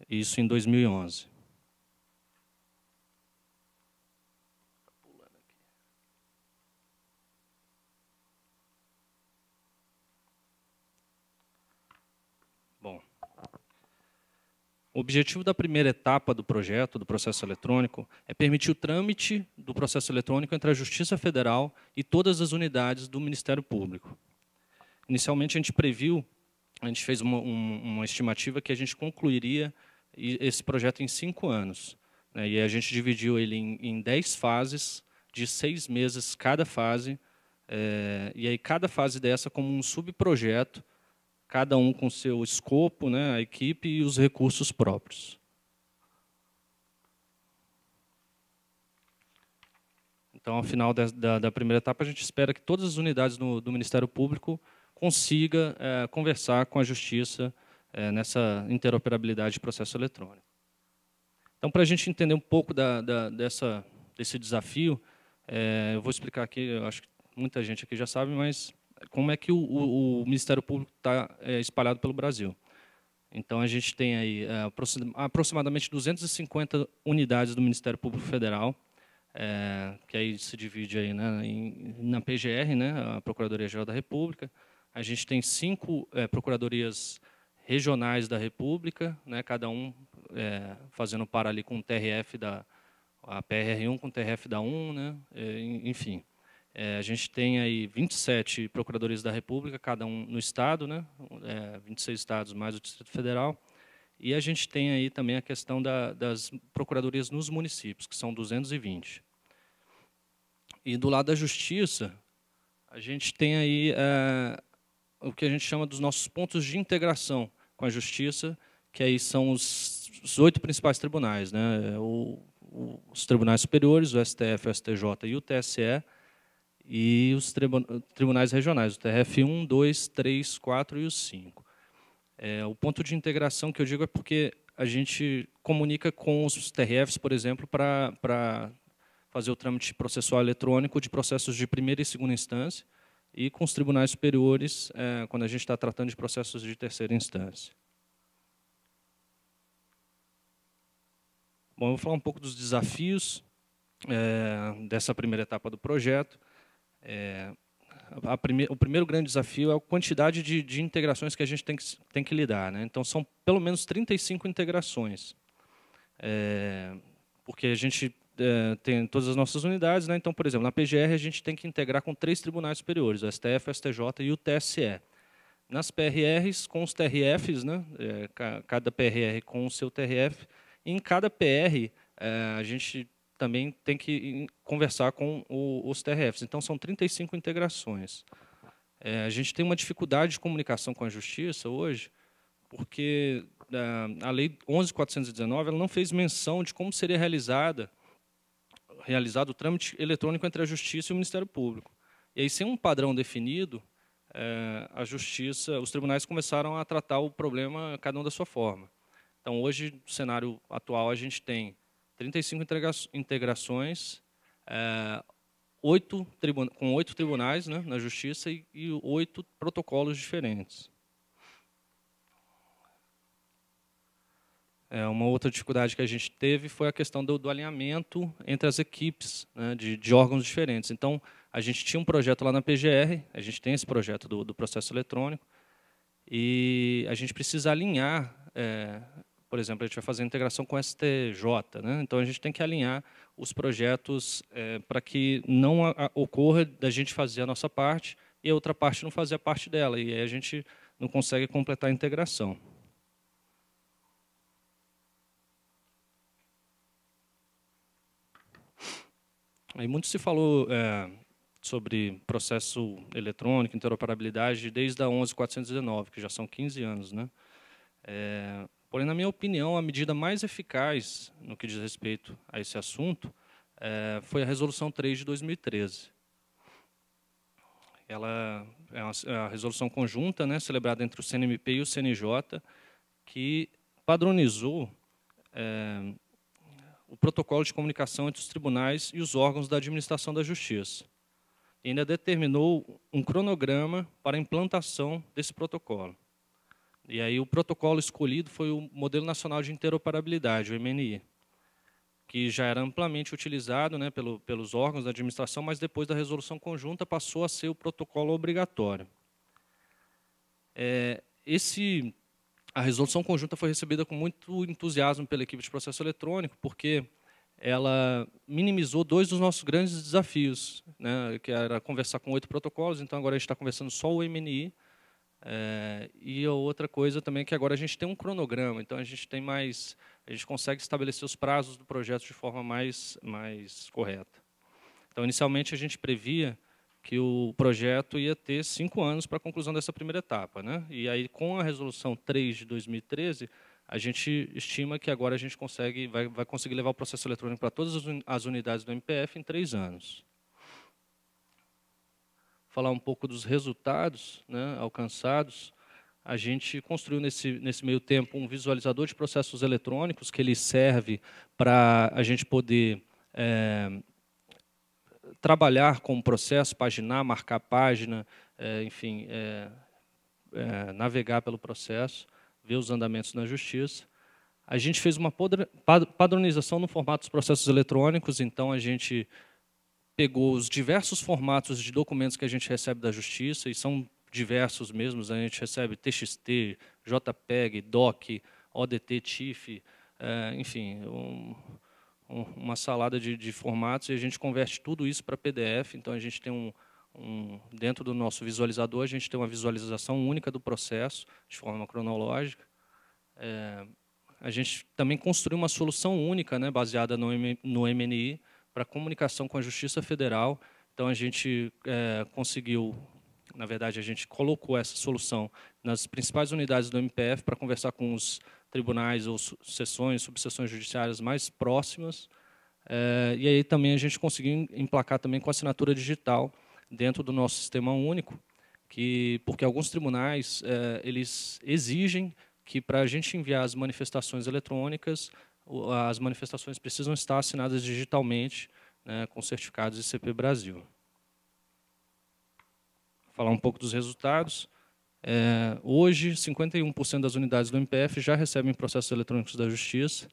isso em 2011. Bom, o objetivo da primeira etapa do projeto, do processo eletrônico, é permitir o trâmite do processo eletrônico entre a Justiça Federal e todas as unidades do Ministério Público. Inicialmente, a gente previu a gente fez uma, uma, estimativa que a gente concluiria esse projeto em cinco anos. Né, e a gente dividiu ele em, em dez fases, de seis meses cada fase. É, e aí cada fase dessa como um subprojeto, cada um com seu escopo, né, a equipe e os recursos próprios. Então, ao final da, da, da primeira etapa, a gente espera que todas as unidades do, do Ministério Público consiga é, conversar com a Justiça é, nessa interoperabilidade de processo eletrônico. Então, para a gente entender um pouco da, da, dessa, desse desafio, é, eu vou explicar aqui, eu acho que muita gente aqui já sabe, mas como é que o, o, o Ministério Público está é, eh, espalhado pelo Brasil. Então, a gente tem aí aproximadamente 250 unidades do Ministério Público Federal, é, que aí se divide aí, né, em, na PGR, né, a Procuradoria-Geral da República. A gente tem cinco é, procuradorias regionais da República, né, cada um é, fazendo par ali com o TRF da a PRR1 com o TRF da 1, né, é, enfim. É, a gente tem aí 27 procuradores da República, cada um no estado, né, é, 26 estados mais o Distrito Federal, e a gente tem aí também a questão da, das procuradorias nos municípios, que são 220. E do lado da Justiça, a gente tem aí é, o que a gente chama dos nossos pontos de integração com a justiça, que aí são os, os oito principais tribunais, né? É o, o, os tribunais superiores, o STF, o STJ e o TSE, e os tribunais regionais, o TRF 1, 2, 3, 4 e o 5. É, o ponto de integração que eu digo é porque a gente comunica com os TRFs, por exemplo, para fazer o trâmite processual eletrônico de processos de primeira e segunda instância, e com os tribunais superiores é, quando a gente está tratando de processos de terceira instância. Bom, eu vou falar um pouco dos desafios é, dessa primeira etapa do projeto. É, prime o primeiro grande desafio é a quantidade de, de integrações que a gente tem que, tem que lidar. Né? Então, são pelo menos 35 integrações. porque a gente é, tem todas as nossas unidades, né? então, por exemplo, na PGR a gente tem que integrar com três tribunais superiores, o STF, o STJ e o TSE. Nas PRRs, com os TRFs, né? É, cada PRR com o seu TRF, e em cada PR é, a gente também tem que conversar com o, os TRFs. Então, são 35 integrações. É, a gente tem uma dificuldade de comunicação com a Justiça hoje, porque é, a Lei 11.419 não fez menção de como seria realizada realizado o trâmite eletrônico entre a Justiça e o Ministério Público. E aí, sem um padrão definido, é, a Justiça, os tribunais começaram a tratar o problema cada um da sua forma. Então, hoje, no cenário atual, a gente tem 35 integrações, é, com oito tribunais né, na Justiça e oito protocolos diferentes. É, uma outra dificuldade que a gente teve foi a questão do, do alinhamento entre as equipes né, de, de, órgãos diferentes. Então, a gente tinha um projeto lá na PGR, a gente tem esse projeto do, do processo eletrônico, e a gente precisa alinhar, é, por exemplo, a gente vai fazer integração com o STJ, né? então a gente tem que alinhar os projetos é, para que não a, a, ocorra da gente fazer a nossa parte e a outra parte não fazer a parte dela, e aí a gente não consegue completar a integração. Aí muito se falou é, sobre processo eletrônico, interoperabilidade, desde a 11.419, que já são 15 anos. Né? É, porém, na minha opinião, a medida mais eficaz no que diz respeito a esse assunto é, foi a Resolução 3 de 2013. Ela é uma, é uma resolução conjunta, né, celebrada entre o CNMP e o CNJ, que padronizou é, o protocolo de comunicação entre os tribunais e os órgãos da administração da justiça. E ainda determinou um cronograma para a implantação desse protocolo. E aí o protocolo escolhido foi o Modelo Nacional de Interoperabilidade, o MNI, que já era amplamente utilizado né, pelo, pelos órgãos da administração, mas depois da resolução conjunta passou a ser o protocolo obrigatório. É, esse a resolução conjunta foi recebida com muito entusiasmo pela equipe de processo eletrônico, porque ela minimizou dois dos nossos grandes desafios, né, que era conversar com oito protocolos, então agora a gente está conversando só o MNI, é, eh, e a outra coisa também é que agora a gente tem um cronograma, então a gente tem mais, a gente consegue estabelecer os prazos do projeto de forma mais, mais correta. Então, inicialmente, a gente previa que o projeto ia ter cinco anos para a conclusão dessa primeira etapa. Né? E aí, com a resolução 3 de 2013, a gente estima que agora a gente consegue, vai, vai conseguir levar o processo eletrônico para todas as unidades do MPF em três anos. Falar um pouco dos resultados né, alcançados. A gente construiu nesse, nesse meio tempo um visualizador de processos eletrônicos que ele serve para a gente poder é, trabalhar com o processo, paginar, marcar página, é, enfim, é, é, navegar pelo processo, ver os andamentos na justiça. A gente fez uma padronização no formato dos processos eletrônicos, então a gente pegou os diversos formatos de documentos que a gente recebe da justiça, e são diversos mesmos, a gente recebe TXT, JPEG, DOC, ODT, TIFF, é, enfim, um, uma salada de, de, formatos e a gente converte tudo isso para PDF. Então a gente tem um, um, dentro do nosso visualizador a gente tem uma visualização única do processo de forma cronológica. É, a gente também construiu uma solução única, né, baseada no, no MNI para comunicação com a Justiça Federal. Então a gente é, conseguiu, na verdade a gente colocou essa solução nas principais unidades do MPF para conversar com os tribunais ou sessões, subseções judiciárias mais próximas. É, e aí também a gente conseguiu emplacar também com assinatura digital dentro do nosso sistema único, que porque alguns tribunais é, eles exigem que para a gente enviar as manifestações eletrônicas, as manifestações precisam estar assinadas digitalmente né, com certificados ICP Brasil. Vou falar um pouco dos resultados. É, hoje, 51% das unidades do MPF já recebem processos eletrônicos da Justiça,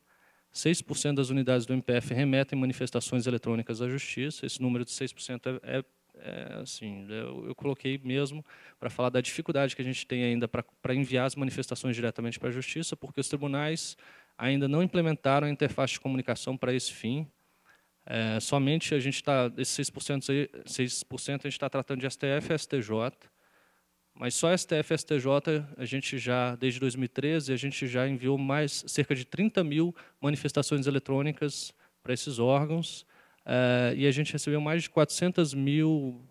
6% das unidades do MPF remetem manifestações eletrônicas à Justiça, esse número de 6% é, é é, assim, é, eu, eu, coloquei mesmo para falar da dificuldade que a gente tem ainda para enviar as manifestações diretamente para a Justiça, porque os tribunais ainda não implementaram a interface de comunicação para esse fim. É, somente a gente está, esses 6%, 6 a gente está tratando de STF e STJ. Mas só STF e STJ, a gente já, desde 2013, a gente já enviou mais cerca de 30 mil manifestações eletrônicas para esses órgãos, eh, e a gente recebeu mais de 400 mil,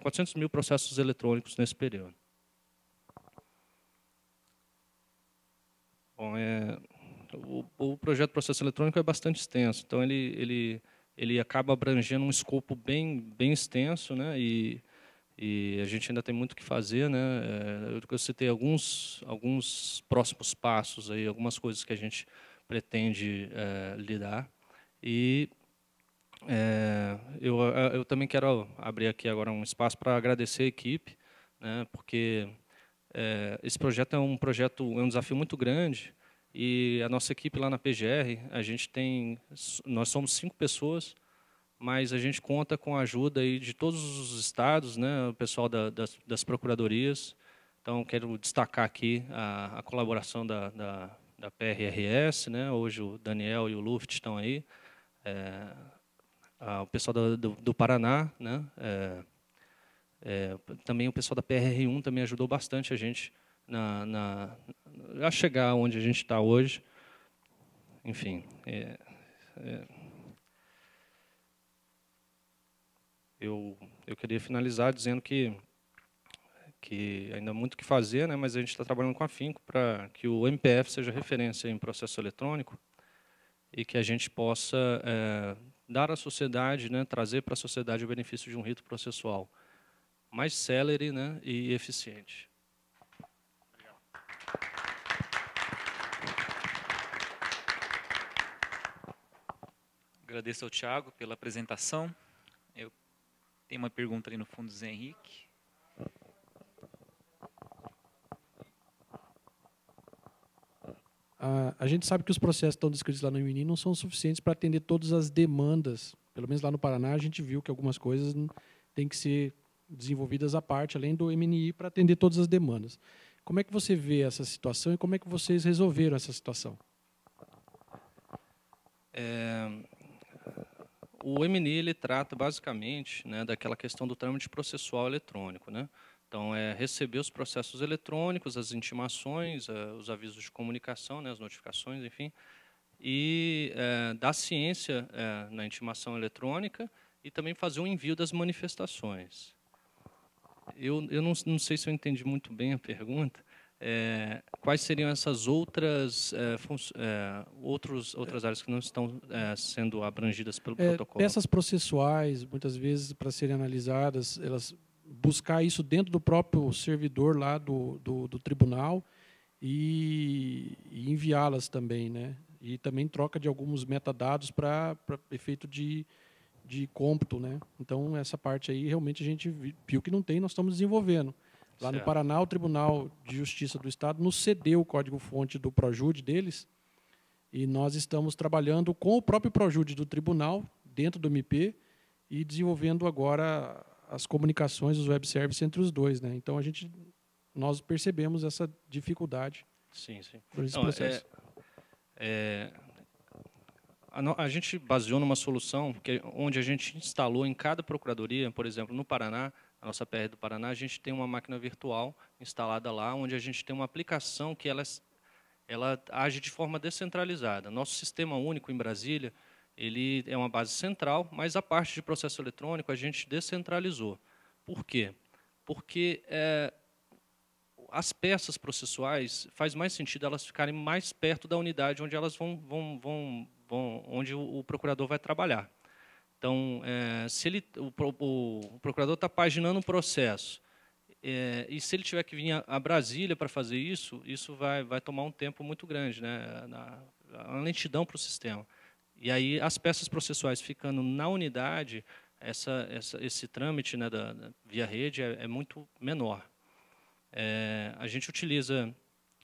400 eh, mil processos eletrônicos nesse período. Bom, é, o, o projeto processo eletrônico é bastante extenso, então ele, ele, ele acaba abrangendo um escopo bem, bem extenso, né, e e a gente ainda tem muito o que fazer, né? É, eu citei alguns, alguns próximos passos aí, algumas coisas que a gente pretende é, lidar. E é, eu, eu também quero abrir aqui agora um espaço para agradecer a equipe, né? Porque é, esse projeto é um projeto, é um desafio muito grande. E a nossa equipe lá na PGR, a gente tem, nós somos cinco pessoas mas a gente conta com a ajuda aí de todos os estados, né, o pessoal da, das, das, procuradorias. Então, quero destacar aqui a, a colaboração da, da, da, PRRS, né, hoje o Daniel e o Luft estão aí, é, a, o pessoal do, do, do Paraná, né, é, é, também o pessoal da PRR1 também ajudou bastante a gente na, na a chegar onde a gente está hoje. Enfim, é, é. eu, eu queria finalizar dizendo que, que ainda há muito o que fazer, né, mas a gente está trabalhando com afinco para que o MPF seja referência em processo eletrônico e que a gente possa é, dar à sociedade, né, trazer para a sociedade o benefício de um rito processual mais célere né, e eficiente. Obrigado. Agradeço ao Tiago pela apresentação. Tem uma pergunta ali no fundo Zé Henrique. Ah, a gente sabe que os processos que estão descritos lá no IMINI não são suficientes para atender todas as demandas. Pelo menos lá no Paraná, a gente viu que algumas coisas têm que ser desenvolvidas à parte, além do MNI, para atender todas as demandas. Como é que você vê essa situação e como é que vocês resolveram essa situação? É, o MNI ele trata basicamente né, daquela questão do trâmite processual eletrônico. Né? Então, é receber os processos eletrônicos, as intimações, eh, os avisos de comunicação, né, as notificações, enfim, e é, dar ciência é, na intimação eletrônica e também fazer o um envio das manifestações. Eu, eu não, não sei se eu entendi muito bem a pergunta, é, quais seriam essas outras, é, é, outros, outras áreas que não estão é, sendo abrangidas pelo é, protocolo? Peças processuais, muitas vezes, para serem analisadas, elas buscar isso dentro do próprio servidor lá do, do, do tribunal e, e enviá-las também, né? E também troca de alguns metadados para efeito de, de cômputo, né? Então, essa parte aí, realmente, a gente viu que não tem, nós estamos desenvolvendo. Lá certo. no Paraná, o Tribunal de Justiça do Estado nos cedeu o código-fonte do Projude deles, e nós estamos trabalhando com o próprio Projude do Tribunal, dentro do MP, e desenvolvendo agora as comunicações, os web services entre os dois. Né? Então, a gente, nós percebemos essa dificuldade. Sim, sim. Esse Não, é, processo. É, é, a, a, gente baseou numa solução que, onde a gente instalou em cada procuradoria, por exemplo, no Paraná, a nossa PR do Paraná, a gente tem uma máquina virtual instalada lá, onde a gente tem uma aplicação que ela, é ela age de forma descentralizada. Nosso sistema único em Brasília, ele é uma base central, mas a parte de processo eletrônico a gente descentralizou. Por quê? Porque é, as peças processuais faz mais sentido elas ficarem mais perto da unidade onde elas vão, vão, vão, vão onde o procurador vai trabalhar. Então, é, se ele, o, o, o procurador está paginando um processo, é, e se ele tiver que vir a, a Brasília para fazer isso, isso vai, vai tomar um tempo muito grande, né? Na, uma lentidão para o sistema. E aí, as peças processuais ficando na unidade, essa, essa, esse trâmite né, da, da, via rede é, é muito menor. É, a gente utiliza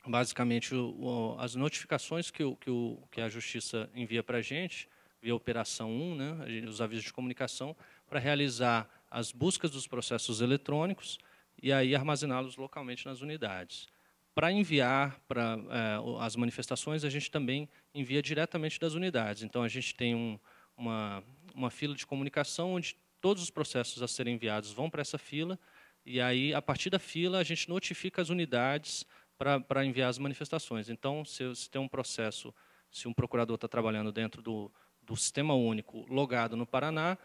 basicamente o, o, as notificações que, o, que, que, a Justiça envia para a gente via Operação 1, né, os avisos de comunicação, para realizar as buscas dos processos eletrônicos e aí armazená-los localmente nas unidades. Para enviar para eh, as manifestações, a gente também envia diretamente das unidades. Então, a gente tem um, uma, uma fila de comunicação onde todos os processos a serem enviados vão para essa fila, e aí, a partir da fila, a gente notifica as unidades para, para enviar as manifestações. Então, se, se tem um processo, se um procurador está trabalhando dentro do, do Sistema Único logado no Paraná,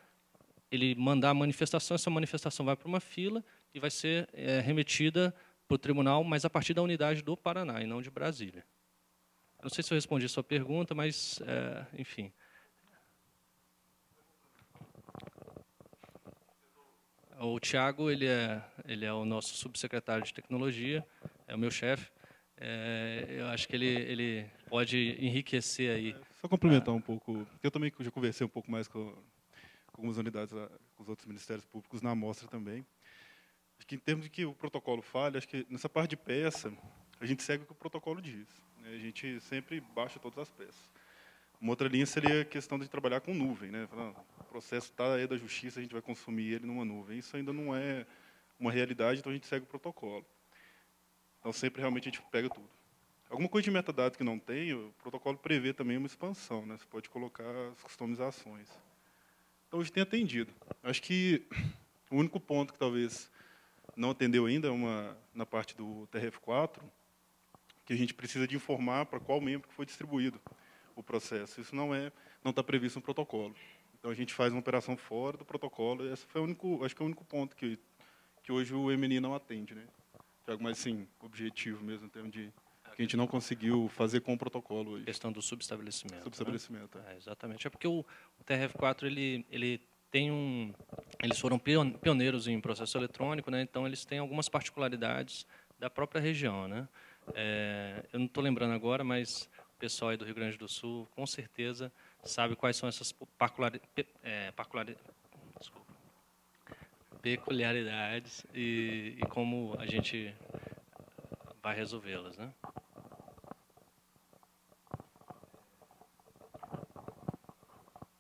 ele mandar a manifestação, essa manifestação vai para uma fila e vai ser é, remetida para o tribunal, mas a partir da unidade do Paraná e não de Brasília. Não sei se eu respondi a sua pergunta, mas, é, enfim. O Tiago, ele é, ele é o nosso subsecretário de tecnologia, é o meu chefe. É, eu acho que ele, ele pode enriquecer aí. Só complementar um pouco, eu também já conversei um pouco mais com, com algumas unidades, com os outros ministérios públicos na amostra também. Acho que em termos de que o protocolo falha, acho que nessa parte de peça, a gente segue o que o protocolo diz. Né? A gente sempre baixa todas as peças. Uma outra linha seria a questão de trabalhar com nuvem. Né? Ah, o processo está aí da justiça, a gente vai consumir ele numa nuvem. Isso ainda não é uma realidade, então a gente segue o protocolo. Então, sempre, realmente, a gente pega tudo. Alguma coisa de metadado que não tem, o protocolo prevê também uma expansão, né? Você pode colocar as customizações. Então, hoje tem atendido. Acho que o único ponto que talvez não atendeu ainda é uma na parte do TRF4, que a gente precisa de informar para qual membro que foi distribuído o processo. Isso não é, não está previsto no protocolo. Então a gente faz uma operação fora do protocolo. esse foi o único, acho que é o único ponto que que hoje o MNI não atende, né? É mas sim objetivo mesmo, em termos de que a gente não conseguiu fazer com o protocolo. questão do subestabelecimento. Né? Subestabelecimento. Né? É. É, exatamente. É porque o, o TRF4 ele, ele tem um, eles foram pioneiros em processo eletrônico, né? Então eles têm algumas particularidades da própria região, né? É, eu não estou lembrando agora, mas o pessoal aí do Rio Grande do Sul com certeza sabe quais são essas particularidades é, peculiaridades e, e, como a gente vai resolvê-las, né?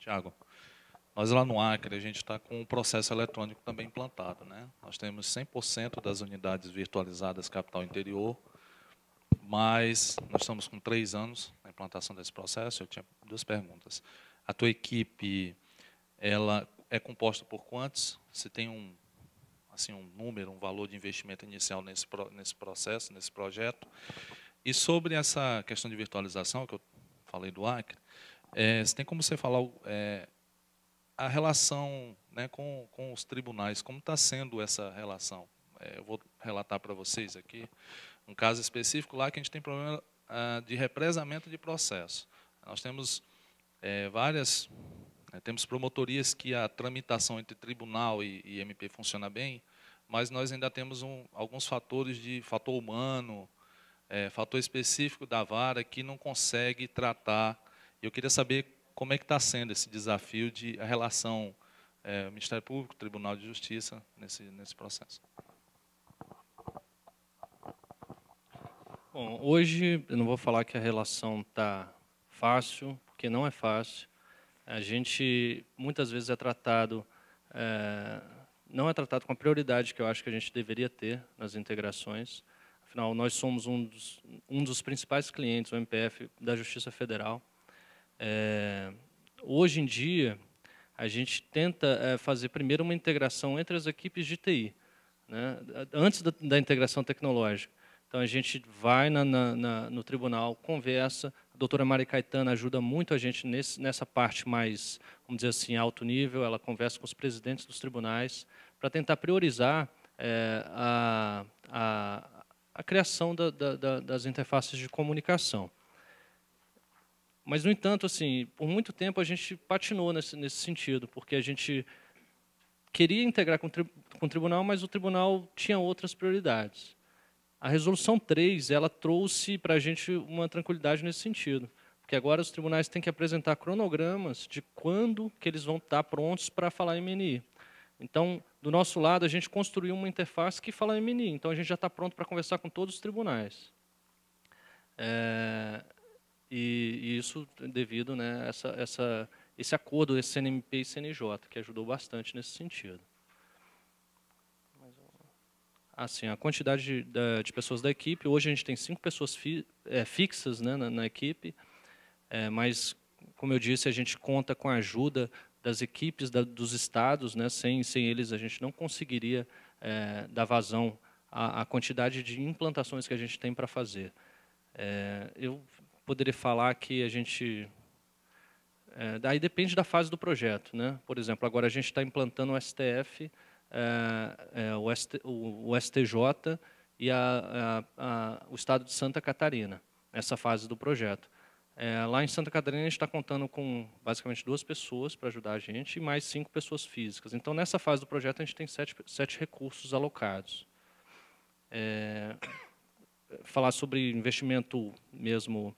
Tiago, nós lá no Acre, a gente está com um processo eletrônico também implantado. Né? Nós temos 100% das unidades virtualizadas capital interior, mas nós estamos com três anos na implantação desse processo. Eu tinha duas perguntas. A tua equipe, ela é composta por quantos? Você tem um, assim, um número, um valor de investimento inicial nesse, nesse processo, nesse projeto? E sobre essa questão de virtualização, que eu falei do Acre, é, tem como você falar é, a relação né, com, com os tribunais, como está sendo essa relação? É, eu vou relatar para vocês aqui um caso específico lá que a gente tem problema ah, de represamento de processo. Nós temos é, várias, né, temos promotorias que a tramitação entre tribunal e, e MP funciona bem, mas nós ainda temos um, alguns fatores de fator humano, é, fator específico da vara que não consegue tratar eu queria saber como é que está sendo esse desafio de a relação é, Ministério Público, Tribunal de Justiça nesse nesse processo. Bom, hoje eu não vou falar que a relação está fácil, porque não é fácil. A gente muitas vezes é tratado é, não é tratado com a prioridade que eu acho que a gente deveria ter nas integrações. Afinal, nós somos um dos, um dos principais clientes, o MPF, da Justiça Federal. É, hoje em dia, a gente tenta é, fazer primeiro uma integração entre as equipes de TI, né, antes da, da, integração tecnológica. Então, a gente vai na, na, na, no tribunal, conversa, a doutora Mari Caetano ajuda muito a gente nesse, nessa parte mais, vamos dizer assim, alto nível, ela conversa com os presidentes dos tribunais para tentar priorizar é, a, a, a, criação da, da, das interfaces de comunicação. Mas, no entanto, assim, por muito tempo a gente patinou nesse, nesse sentido, porque a gente queria integrar com, tri, com o tribunal, mas o tribunal tinha outras prioridades. A resolução 3, ela trouxe para a gente uma tranquilidade nesse sentido, porque agora os tribunais têm que apresentar cronogramas de quando que eles vão estar prontos para falar em MNI. Então, do nosso lado, a gente construiu uma interface que fala em MNI, então a gente já está pronto para conversar com todos os tribunais. É, e, isso devido né, a essa, essa, esse acordo esse CNMP e CNJ, que ajudou bastante nesse sentido. Assim, a quantidade de, de, de pessoas da equipe, hoje a gente tem cinco pessoas fi, é, fixas né, na, na equipe, é, mas, como eu disse, a gente conta com a ajuda das equipes da, dos estados, né, sem, sem eles a gente não conseguiria é, dar vazão à, à, quantidade de implantações que a gente tem para fazer. É, eu poderia falar que a gente. É, daí depende da fase do projeto. Né? Por exemplo, agora a gente está implantando o STF, é, é, o, ST, o, o, STJ e a, a, a, o Estado de Santa Catarina, essa fase do projeto. É, lá em Santa Catarina, a gente está contando com basicamente duas pessoas para ajudar a gente e mais cinco pessoas físicas. Então, nessa fase do projeto, a gente tem sete, sete recursos alocados. É, falar sobre investimento mesmo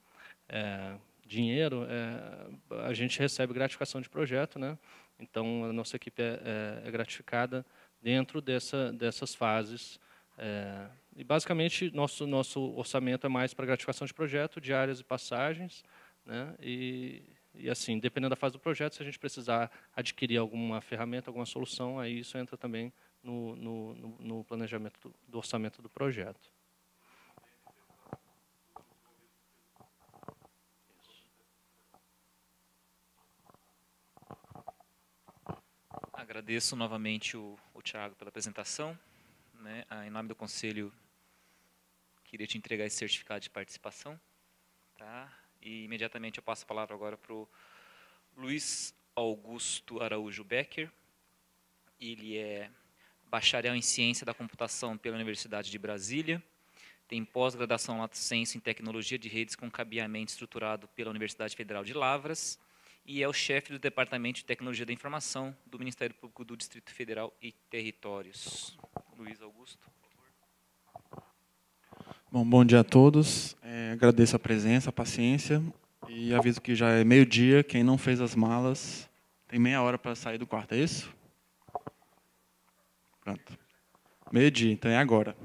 é, dinheiro, é, a gente recebe gratificação de projeto, né? Então a nossa equipe é, é, é gratificada dentro dessa, dessas fases. É, e basicamente nosso nosso orçamento é mais para gratificação de projeto, diárias e passagens, né? E, e assim, dependendo da fase do projeto, se a gente precisar adquirir alguma ferramenta, alguma solução, aí isso entra também no, no, no planejamento do, do orçamento do projeto. Agradeço novamente o, o Tiago pela apresentação. Né? Ah, em nome do Conselho, queria te entregar esse certificado de participação. Tá? E imediatamente eu passo a palavra agora para o Luiz Augusto Araújo Becker. Ele é bacharel em Ciência da Computação pela Universidade de Brasília. Tem pós-graduação lato senso em Tecnologia de Redes com Cabeamento Estruturado pela Universidade Federal de Lavras e é o chefe do Departamento de Tecnologia da Informação do Ministério Público do Distrito Federal e Territórios. Luiz Augusto. Bom, bom dia a todos. É, agradeço a presença, a paciência e aviso que já é meio-dia. Quem não fez as malas tem meia hora para sair do quarto, é isso? Pronto. Meio-dia, então é agora.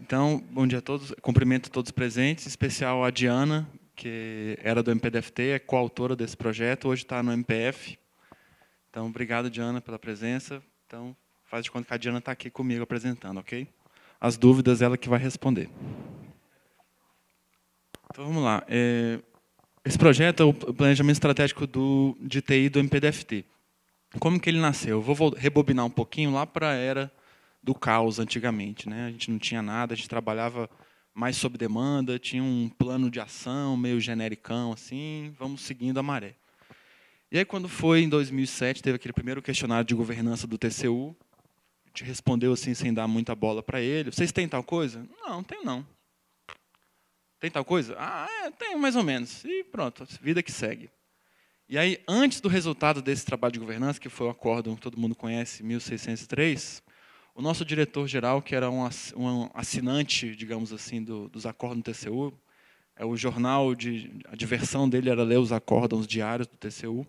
Então, bom dia a todos. Cumprimento a todos os presentes, em especial a Diana, que era do MPDFT, é coautora desse projeto, hoje está no MPF. Então, obrigado, Diana, pela presença. Então, faz de conta que a Diana está aqui comigo apresentando, ok? As dúvidas, ela que vai responder. Então, vamos lá. É, esse projeto é o planejamento estratégico do, de TI do MPDFT. Como que ele nasceu? Eu vou rebobinar um pouquinho lá para a era do caos, antigamente. Né? A gente não tinha nada, a gente trabalhava mais sob demanda, tinha um plano de ação meio genericão, assim, vamos seguindo a maré. E aí, quando foi em 2007, teve aquele primeiro questionário de governança do TCU, te respondeu assim, sem dar muita bola para ele, vocês têm tal coisa? Não, tem não. Tem tal coisa? Ah, é, tem mais ou menos. E pronto, vida que segue. E aí, antes do resultado desse trabalho de governança, que foi o acordo que todo mundo conhece, 1603, o nosso diretor-geral, que era um assinante, digamos assim, do, dos acordos do TCU, é o jornal de a diversão dele era ler os acórdãos diários do TCU.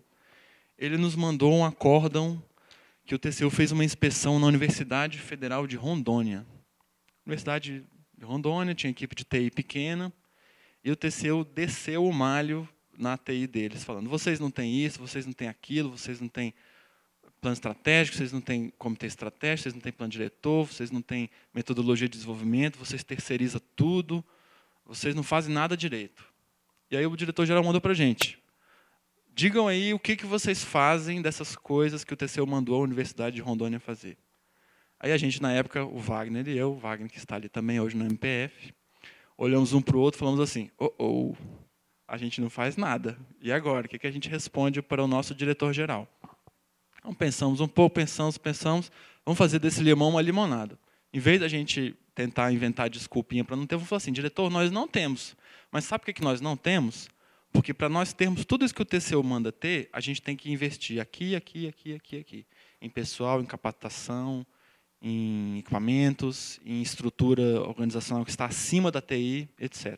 Ele nos mandou um acórdão que o TCU fez uma inspeção na Universidade Federal de Rondônia. Universidade de Rondônia tinha equipe de TI pequena e o TCU desceu o malho na TI deles, falando: vocês não têm isso, vocês não têm aquilo, vocês não têm plano estratégico, vocês não têm comitê estratégico, vocês não têm plano diretor, vocês não têm metodologia de desenvolvimento, vocês terceirizam tudo, vocês não fazem nada direito. E aí o diretor-geral mandou para a gente. Digam aí o que, que vocês fazem dessas coisas que o TCU mandou a Universidade de Rondônia fazer. Aí a gente, na época, o Wagner e eu, o Wagner que está ali também hoje no MPF, olhamos um para o outro e falamos assim, oh, oh, a gente não faz nada. E agora? O que, que a gente responde para o nosso diretor-geral? Então, pensamos um pouco, pensamos, pensamos, vamos fazer desse limão uma limonada. Em vez da gente tentar inventar desculpinha para não ter, vamos falar assim, diretor, nós não temos. Mas sabe o que nós não temos? Porque para nós termos tudo isso que o TCU manda ter, a gente tem que investir aqui, aqui, aqui, aqui, aqui. Em pessoal, em capacitação, em equipamentos, em estrutura organizacional que está acima da TI, etc.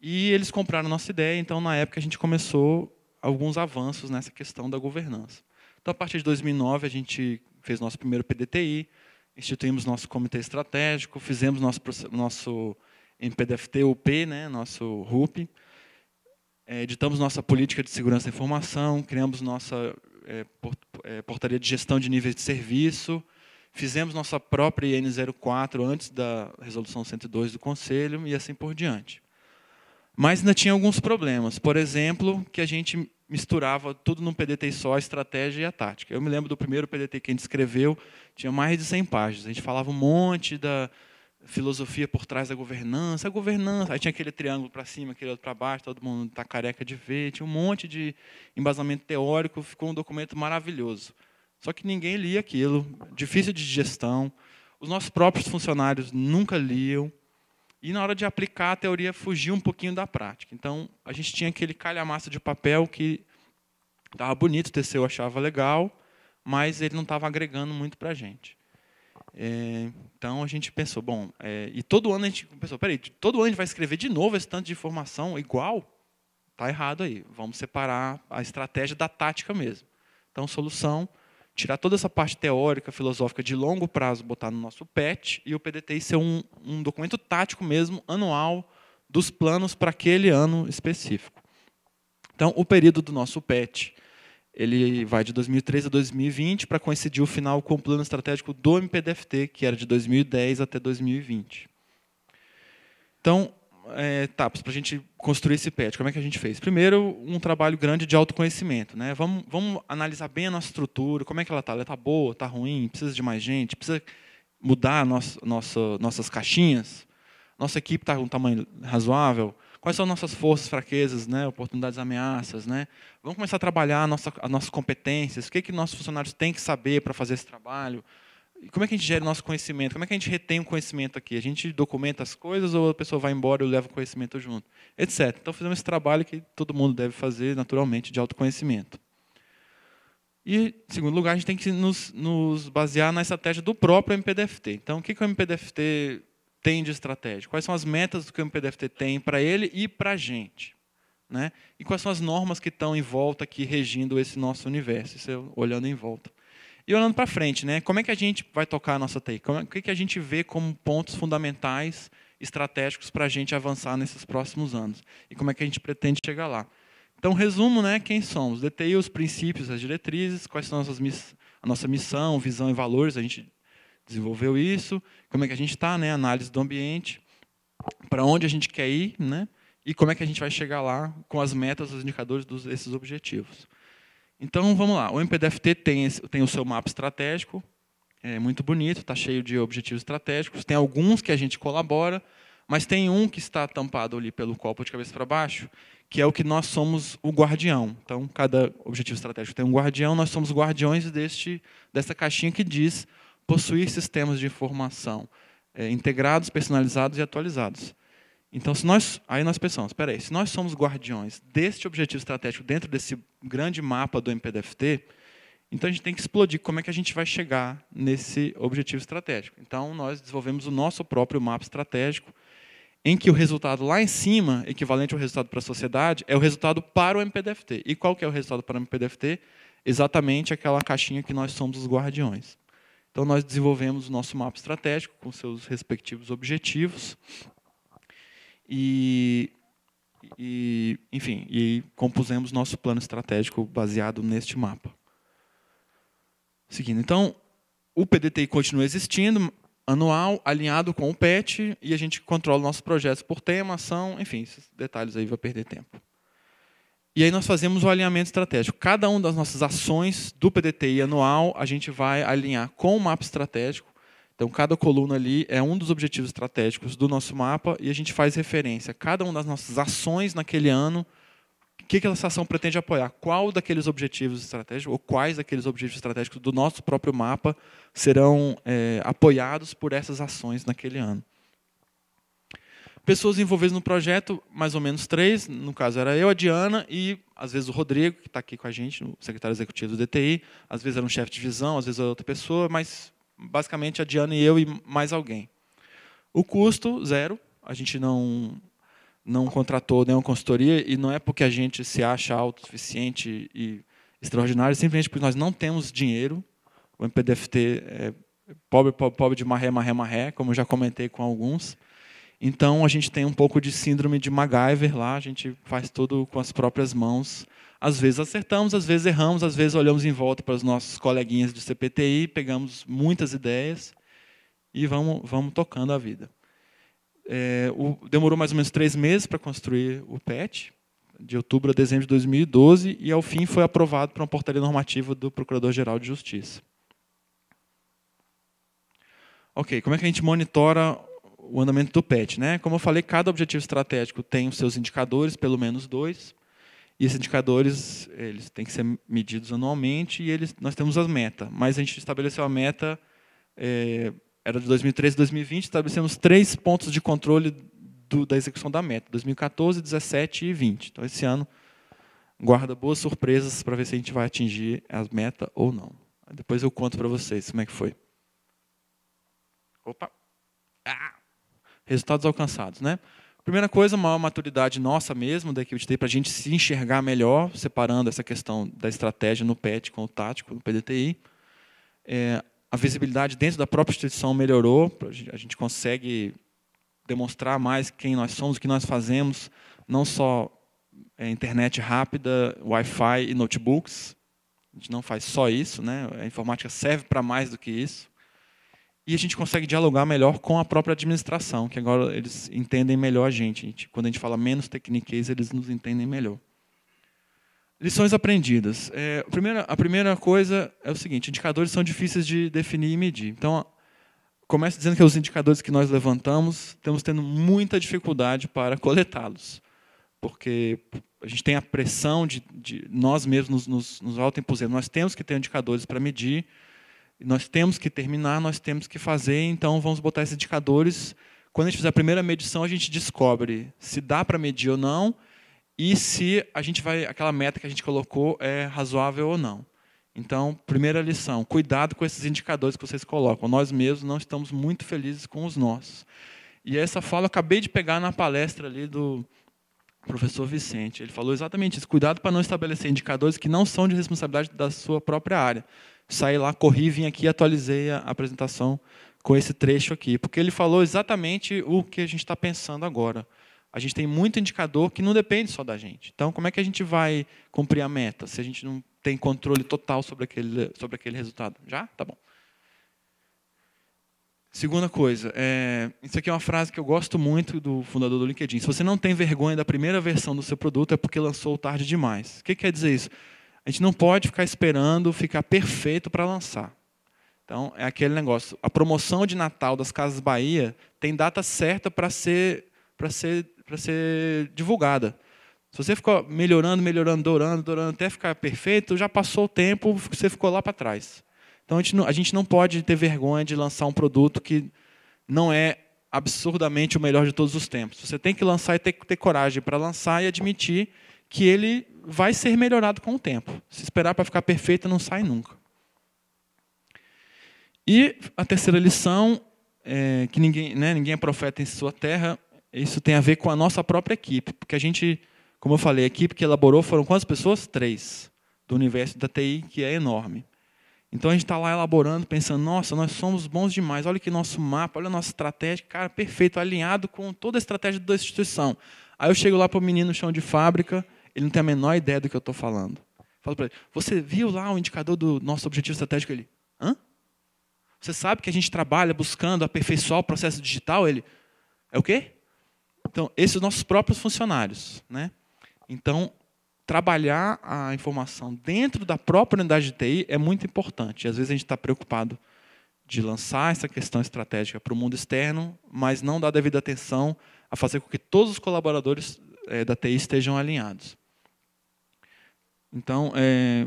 E eles compraram nossa ideia, então na época a gente começou alguns avanços nessa questão da governança. Então, a partir de 2009, a gente fez nosso primeiro PDTI, instituímos nosso comitê estratégico, fizemos nosso, nosso MPDFT-UP, né, nosso RUP, é, editamos nossa política de segurança da informação, criamos nossa é, é, portaria de gestão de níveis de serviço, fizemos nossa própria IN04 antes da resolução 102 do Conselho e assim por diante. Mas ainda tinha alguns problemas. Por exemplo, que a gente misturava tudo num PDT só, a estratégia e a tática. Eu me lembro do primeiro PDT que a gente escreveu, tinha mais de 100 páginas. A gente falava um monte da filosofia por trás da governança, a governança, aí tinha aquele triângulo para cima, aquele outro para baixo, todo mundo está careca de ver, tinha um monte de embasamento teórico, ficou um documento maravilhoso. Só que ninguém lia aquilo, difícil de digestão, os nossos próprios funcionários nunca liam, e na hora de aplicar a teoria fugia um pouquinho da prática. Então a gente tinha aquele calhamaço de papel que estava bonito, o TCU achava legal, mas ele não estava agregando muito para a gente. É, então a gente pensou, bom, é, e todo ano a gente pensou, peraí, todo ano a gente vai escrever de novo esse tanto de informação igual? Tá errado aí. Vamos separar a estratégia da tática mesmo. Então, solução, tirar toda essa parte teórica, filosófica de longo prazo, botar no nosso PET e o PDTI ser um, um documento tático mesmo, anual, dos planos para aquele ano específico. Então, o período do nosso PET ele vai de 2013 a 2020 para coincidir o final com o plano estratégico do MPDFT, que era de 2010 até 2020. Então, é, etapas para a gente construir esse PET. Como é que a gente fez? Primeiro, um trabalho grande de autoconhecimento. Né? Vamos, vamos analisar bem a nossa estrutura, como é que ela está. Ela está boa, está ruim, precisa de mais gente, precisa mudar nosso, nosso, nossas caixinhas. Nossa equipe está com um tamanho razoável. Quais são nossas forças, fraquezas, né? oportunidades, ameaças? Né? Vamos começar a trabalhar a nossa, as nossas competências. O que, é que nossos funcionários têm que saber para fazer esse trabalho? como é que a gente gera o nosso conhecimento? Como é que a gente retém o conhecimento aqui? A gente documenta as coisas ou a pessoa vai embora e leva o conhecimento junto? Etc. Então, fizemos esse trabalho que todo mundo deve fazer naturalmente de autoconhecimento. E, em segundo lugar, a gente tem que nos, nos basear na estratégia do próprio MPDFT. Então, o que, que o MPDFT tem de estratégia? Quais são as metas que o MPDFT tem para ele e para a gente? Né? E quais são as normas que estão em volta aqui regindo esse nosso universo, isso é olhando em volta. E olhando para frente, né, como é que a gente vai tocar a nossa TI? É, o que, que a gente vê como pontos fundamentais, estratégicos para a gente avançar nesses próximos anos? E como é que a gente pretende chegar lá? Então, resumo, né, quem somos? DTI, os princípios, as diretrizes, quais são as miss, a nossa missão, visão e valores, a gente desenvolveu isso, como é que a gente está, né, análise do ambiente, para onde a gente quer ir, né, e como é que a gente vai chegar lá com as metas, os indicadores dos, desses objetivos. Então, vamos lá. O MPDFT tem, tem o seu mapa estratégico, é muito bonito, está cheio de objetivos estratégicos. Tem alguns que a gente colabora, mas tem um que está tampado ali pelo copo de cabeça para baixo, que é o que nós somos o guardião. Então, cada objetivo estratégico tem um guardião, nós somos guardiões deste, dessa caixinha que diz possuir sistemas de informação é, integrados, personalizados e atualizados. Então, se nós, aí nós pensamos, espera aí, se nós somos guardiões deste objetivo estratégico dentro desse grande mapa do MPDFT, então a gente tem que explodir como é que a gente vai chegar nesse objetivo estratégico. Então, nós desenvolvemos o nosso próprio mapa estratégico, em que o resultado lá em cima, equivalente ao resultado para a sociedade, é o resultado para o MPDFT. E qual que é o resultado para o MPDFT? Exatamente aquela caixinha que nós somos os guardiões. Então, nós desenvolvemos o nosso mapa estratégico com seus respectivos objetivos. E, e, enfim, e compusemos nosso plano estratégico baseado neste mapa. Seguindo, então, o PDTI continua existindo, anual, alinhado com o PET, e a gente controla nossos projetos por tema, ação, enfim, esses detalhes aí vai perder tempo. E aí nós fazemos o alinhamento estratégico. Cada uma das nossas ações do PDTI anual, a gente vai alinhar com o mapa estratégico, então, cada coluna ali é um dos objetivos estratégicos do nosso mapa e a gente faz referência a cada uma das nossas ações naquele ano, o que, que essa ação pretende apoiar, qual daqueles objetivos estratégicos, ou quais daqueles objetivos estratégicos do nosso próprio mapa serão é, apoiados por essas ações naquele ano. Pessoas envolvidas no projeto, mais ou menos três, no caso era eu, a Diana e, às vezes, o Rodrigo, que está aqui com a gente, o secretário executivo do DTI, às vezes era um chefe de visão às vezes era outra pessoa, mas basicamente a Diana e eu e mais alguém. O custo, zero. A gente não, não contratou nenhuma consultoria e não é porque a gente se acha autossuficiente e extraordinário, simplesmente porque nós não temos dinheiro. O MPDFT é pobre, pobre, pobre de maré, maré, maré, como eu já comentei com alguns. Então a gente tem um pouco de síndrome de MacGyver lá, a gente faz tudo com as próprias mãos às vezes acertamos, às vezes erramos, às vezes olhamos em volta para os nossos coleguinhas de CPTI, pegamos muitas ideias e vamos, vamos tocando a vida. É, o, demorou mais ou menos três meses para construir o PET, de outubro a dezembro de 2012, e ao fim foi aprovado para uma portaria normativa do Procurador-Geral de Justiça. Ok, como é que a gente monitora o andamento do PET? Né? Como eu falei, cada objetivo estratégico tem os seus indicadores, pelo menos dois. E esses indicadores eles têm que ser medidos anualmente e eles, nós temos as metas. Mas a gente estabeleceu a meta, é, era de 2013 a 2020, estabelecemos três pontos de controle do, da execução da meta, 2014, 17 e 20. Então, esse ano, guarda boas surpresas para ver se a gente vai atingir as metas ou não. Depois eu conto para vocês como é que foi. Opa! Ah! Resultados alcançados, né? Primeira coisa, uma maturidade nossa mesmo, da equipe de TI, para a gente se enxergar melhor, separando essa questão da estratégia no PET com o tático, no PDTI. É, a visibilidade dentro da própria instituição melhorou, a gente consegue demonstrar mais quem nós somos, o que nós fazemos, não só é, internet rápida, Wi-Fi e notebooks. A gente não faz só isso, né? a informática serve para mais do que isso. E a gente consegue dialogar melhor com a própria administração, que agora eles entendem melhor a gente. Quando a gente fala menos tecniquez, eles nos entendem melhor. Lições aprendidas. É, a, primeira, a primeira coisa é o seguinte: indicadores são difíceis de definir e medir. Então, começo dizendo que os indicadores que nós levantamos, estamos tendo muita dificuldade para coletá-los, porque a gente tem a pressão de, de nós mesmos nos, nos, nos Nós temos que ter indicadores para medir, nós temos que terminar, nós temos que fazer, então vamos botar esses indicadores. Quando a gente fizer a primeira medição, a gente descobre se dá para medir ou não e se a gente vai aquela meta que a gente colocou é razoável ou não. Então, primeira lição, cuidado com esses indicadores que vocês colocam. Nós mesmos não estamos muito felizes com os nossos. E essa fala eu acabei de pegar na palestra ali do professor Vicente. Ele falou exatamente isso. Cuidado para não estabelecer indicadores que não são de responsabilidade da sua própria área saí lá, corri, vim aqui e atualizei a apresentação com esse trecho aqui, porque ele falou exatamente o que a gente está pensando agora. A gente tem muito indicador que não depende só da gente. Então, como é que a gente vai cumprir a meta se a gente não tem controle total sobre aquele, sobre aquele resultado? Já? Tá bom. Segunda coisa, é, isso aqui é uma frase que eu gosto muito do fundador do LinkedIn. Se você não tem vergonha da primeira versão do seu produto, é porque lançou tarde demais. O que quer dizer isso? A gente não pode ficar esperando ficar perfeito para lançar. Então, é aquele negócio. A promoção de Natal das Casas Bahia tem data certa para ser, para ser, para ser divulgada. Se você ficou melhorando, melhorando, dourando, dourando, até ficar perfeito, já passou o tempo, você ficou lá para trás. Então, a gente, não, a gente não pode ter vergonha de lançar um produto que não é absurdamente o melhor de todos os tempos. Você tem que lançar e ter, ter coragem para lançar e admitir que ele vai ser melhorado com o tempo. Se esperar para ficar perfeita, não sai nunca. E a terceira lição, é que ninguém, né, ninguém é profeta em sua terra, isso tem a ver com a nossa própria equipe, porque a gente, como eu falei, a equipe que elaborou foram quantas pessoas? Três, do universo da TI, que é enorme. Então a gente está lá elaborando, pensando, nossa, nós somos bons demais, olha que nosso mapa, olha a nossa estratégia, cara, perfeito, alinhado com toda a estratégia da instituição. Aí eu chego lá para o menino no chão de fábrica, ele não tem a menor ideia do que eu estou falando. Falo para ele: Você viu lá o indicador do nosso objetivo estratégico? Ele: Hã? Você sabe que a gente trabalha buscando aperfeiçoar o processo digital? Ele: É o quê? Então, esses são nossos próprios funcionários. Né? Então, trabalhar a informação dentro da própria unidade de TI é muito importante. Às vezes a gente está preocupado de lançar essa questão estratégica para o mundo externo, mas não dá devida atenção a fazer com que todos os colaboradores é, da TI estejam alinhados. Então, é,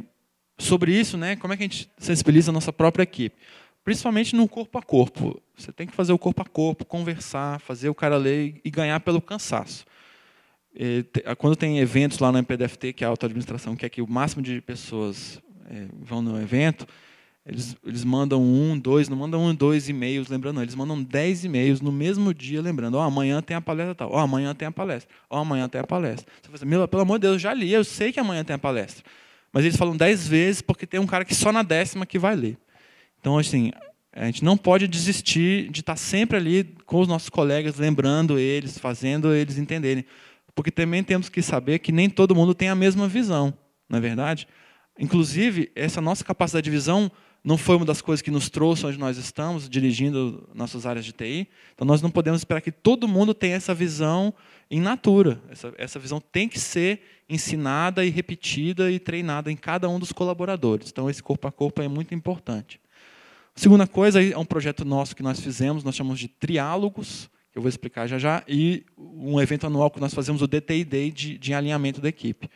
sobre isso, né, como é que a gente sensibiliza a nossa própria equipe? Principalmente no corpo a corpo. Você tem que fazer o corpo a corpo, conversar, fazer o cara ler e ganhar pelo cansaço. É, e, quando tem eventos lá no MPDFT, que é a auto-administração, que é que o máximo de pessoas é, vão no evento, eles, eles mandam um, dois, não mandam um, dois e-mails lembrando, não. eles mandam dez e-mails no mesmo dia lembrando: ó, oh, amanhã tem a palestra tal, ó, oh, amanhã tem a palestra, ó, oh, amanhã tem a palestra. Você fala assim, Mila, pelo amor de Deus, já li, eu sei que amanhã tem a palestra. Mas eles falam dez vezes porque tem um cara que só na décima que vai ler. Então, assim, a gente não pode desistir de estar tá sempre ali com os nossos colegas, lembrando eles, fazendo eles entenderem. Porque também temos que saber que nem todo mundo tem a mesma visão, não é verdade? Inclusive, essa nossa capacidade de visão não foi uma das coisas que nos trouxe onde nós estamos, dirigindo nossas áreas de TI. Então, nós não podemos esperar que todo mundo tenha essa visão em natura. Essa, essa visão tem que ser ensinada e repetida e treinada em cada um dos colaboradores. Então, esse corpo a corpo é muito importante. A segunda coisa é um projeto nosso que nós fizemos, nós chamamos de Triálogos, que eu vou explicar já já, e um evento anual que nós fazemos, o DTI Day, de, de alinhamento da equipe.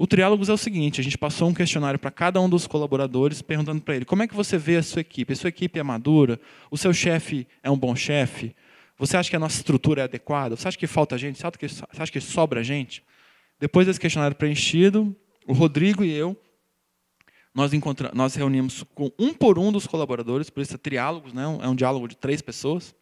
O Triálogos é o seguinte: a gente passou um questionário para cada um dos colaboradores, perguntando para ele como é que você vê a sua equipe. A sua equipe é madura? O seu chefe é um bom chefe? Você acha que a nossa estrutura é adequada? Você acha que falta gente? Você acha que sobra gente? Depois desse questionário preenchido, o Rodrigo e eu, nós, nós reunimos com um por um dos colaboradores, por isso é triálogos, né? é um diálogo de três pessoas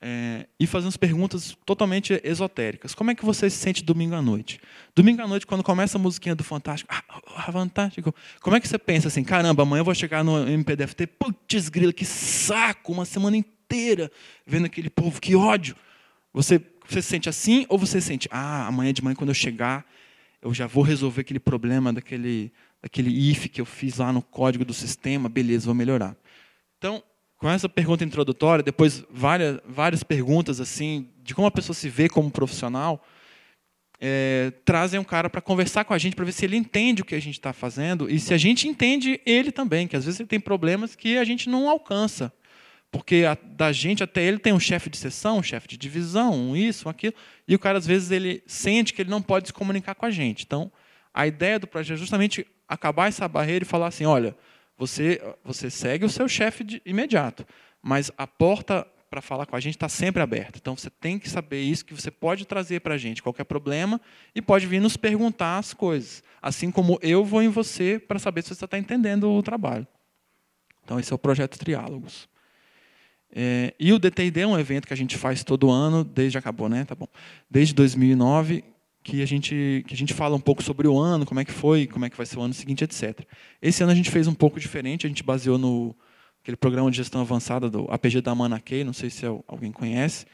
é, e fazendo as perguntas totalmente esotéricas. Como é que você se sente domingo à noite? Domingo à noite, quando começa a musiquinha do Fantástico, ah, ah, ah Fantástico, como é que você pensa assim, caramba, amanhã eu vou chegar no MPDFT, putz grila, que saco, uma semana inteira vendo aquele povo, que ódio. Você, você se sente assim ou você se sente, ah, amanhã de manhã quando eu chegar, eu já vou resolver aquele problema daquele, daquele if que eu fiz lá no código do sistema, beleza, vou melhorar. Então, com essa pergunta introdutória, depois várias, várias perguntas assim de como a pessoa se vê como profissional, é, trazem um cara para conversar com a gente, para ver se ele entende o que a gente está fazendo e se a gente entende ele também, que às vezes ele tem problemas que a gente não alcança. Porque a, da gente até ele tem um chefe de sessão, um chefe de divisão, um isso, um aquilo, e o cara às vezes ele sente que ele não pode se comunicar com a gente. Então, a ideia do projeto é justamente acabar essa barreira e falar assim: olha, você, você segue o seu chefe imediato, mas a porta para falar com a gente está sempre aberta. Então você tem que saber isso, que você pode trazer para a gente qualquer problema e pode vir nos perguntar as coisas. Assim como eu vou em você para saber se você está entendendo o trabalho. Então esse é o projeto Triálogos. É, e o DTID é um evento que a gente faz todo ano, desde acabou, né? Tá bom. Desde 2009, que a gente que a gente fala um pouco sobre o ano, como é que foi, como é que vai ser o ano seguinte, etc. Esse ano a gente fez um pouco diferente, a gente baseou no aquele programa de gestão avançada do APG da Manakei, não sei se alguém conhece.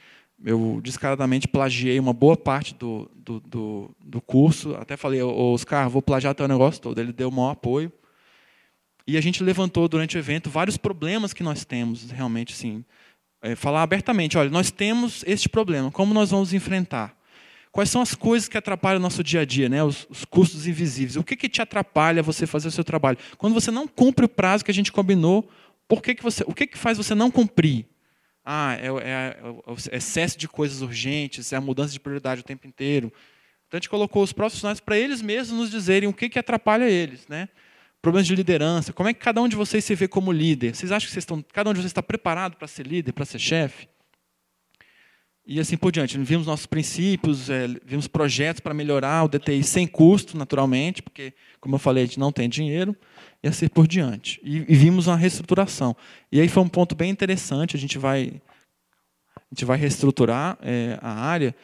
Eu descaradamente plagiei uma boa parte do, do, do, do curso. Até falei, Oscar, vou plagiar teu negócio todo. Ele deu o maior apoio. E a gente levantou durante o evento vários problemas que nós temos, realmente, assim. É, falar abertamente: olha, nós temos este problema, como nós vamos enfrentar? Quais são as coisas que atrapalham o nosso dia a dia, né? os, os custos invisíveis? O que, que te atrapalha você fazer o seu trabalho? Quando você não cumpre o prazo que a gente combinou, por que que você, o que, que faz você não cumprir? Ah, é, é, é, é excesso de coisas urgentes, é a mudança de prioridade o tempo inteiro. Então a gente colocou os profissionais para eles mesmos nos dizerem o que, que atrapalha eles, né? Problemas de liderança. Como é que cada um de vocês se vê como líder? Vocês acham que vocês estão, cada um de vocês está preparado para ser líder, para ser chefe? E assim por diante. Vimos nossos princípios, é, vimos projetos para melhorar o DTI sem custo, naturalmente, porque, como eu falei, a gente não tem dinheiro, e assim por diante. E, e vimos uma reestruturação. E aí foi um ponto bem interessante, a gente vai, a gente vai reestruturar é, a área,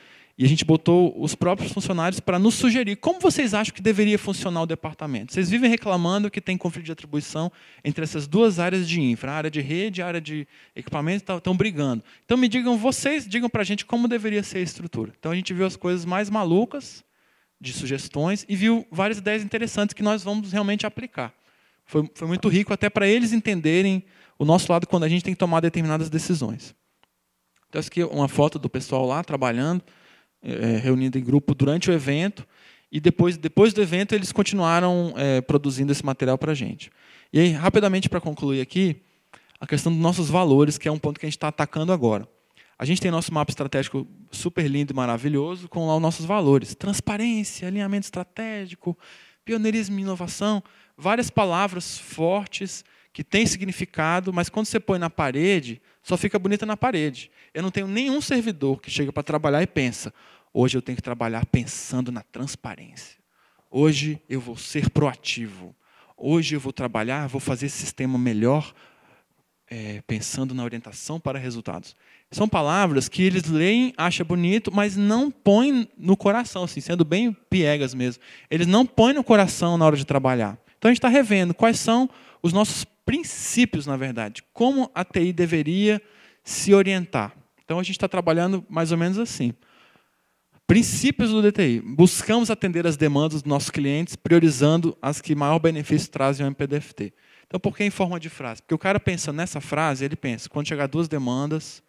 e a gente botou os próprios funcionários para nos sugerir como vocês acham que deveria funcionar o departamento. Vocês vivem reclamando que tem conflito de atribuição entre essas duas áreas de infra, a área de rede e a área de equipamento, estão tá, brigando. Então me digam, vocês digam para a gente como deveria ser a estrutura. Então a gente viu as coisas mais malucas de sugestões e viu várias ideias interessantes que nós vamos realmente aplicar. Foi, foi muito rico até para eles entenderem o nosso lado quando a gente tem que tomar determinadas decisões. Então, essa aqui é uma foto do pessoal lá trabalhando é, reunido em grupo durante o evento, e depois, depois do evento eles continuaram é, produzindo esse material para a gente. E aí, rapidamente para concluir aqui, a questão dos nossos valores, que é um ponto que a gente está atacando agora. A gente tem nosso mapa estratégico super lindo e maravilhoso, com lá os nossos valores: transparência, alinhamento estratégico, pioneirismo e inovação. Várias palavras fortes que têm significado, mas quando você põe na parede, só fica bonita na parede. Eu não tenho nenhum servidor que chega para trabalhar e pensa: hoje eu tenho que trabalhar pensando na transparência. Hoje eu vou ser proativo. Hoje eu vou trabalhar, vou fazer esse sistema melhor, é, pensando na orientação para resultados. São palavras que eles leem, acham bonito, mas não põem no coração, assim, sendo bem piegas mesmo. Eles não põem no coração na hora de trabalhar. Então a gente está revendo quais são os nossos princípios, na verdade, como a TI deveria se orientar. Então a gente está trabalhando mais ou menos assim. Princípios do DTI. Buscamos atender as demandas dos nossos clientes, priorizando as que maior benefício trazem ao MPDFT. Então, por que em forma de frase? Porque o cara pensa nessa frase, ele pensa, quando chegar duas demandas,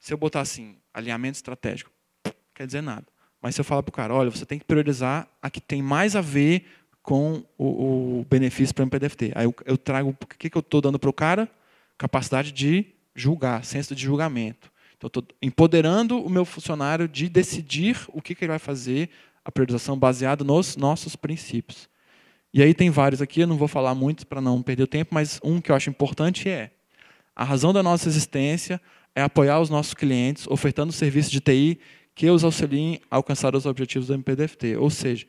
se eu botar assim, alinhamento estratégico, não quer dizer nada. Mas se eu falar para o cara, olha, você tem que priorizar a que tem mais a ver com o, o benefício para o MPDFT. Aí eu, eu trago o que, que eu estou dando para o cara? Capacidade de julgar, senso de julgamento. Então, estou empoderando o meu funcionário de decidir o que, que ele vai fazer, a priorização baseada nos nossos princípios. E aí tem vários aqui, eu não vou falar muitos para não perder o tempo, mas um que eu acho importante é a razão da nossa existência é apoiar os nossos clientes ofertando serviços de TI que os auxiliem a alcançar os objetivos do MPDFT. Ou seja,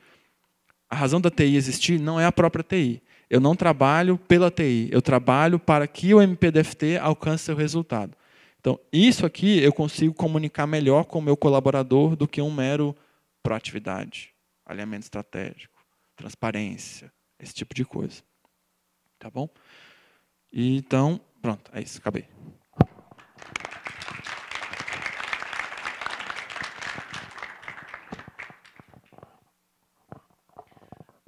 a razão da TI existir não é a própria TI. Eu não trabalho pela TI, eu trabalho para que o MPDFT alcance seu resultado. Então, isso aqui eu consigo comunicar melhor com o meu colaborador do que um mero proatividade, alinhamento estratégico, transparência, esse tipo de coisa. Tá bom? então, pronto, é isso, acabei.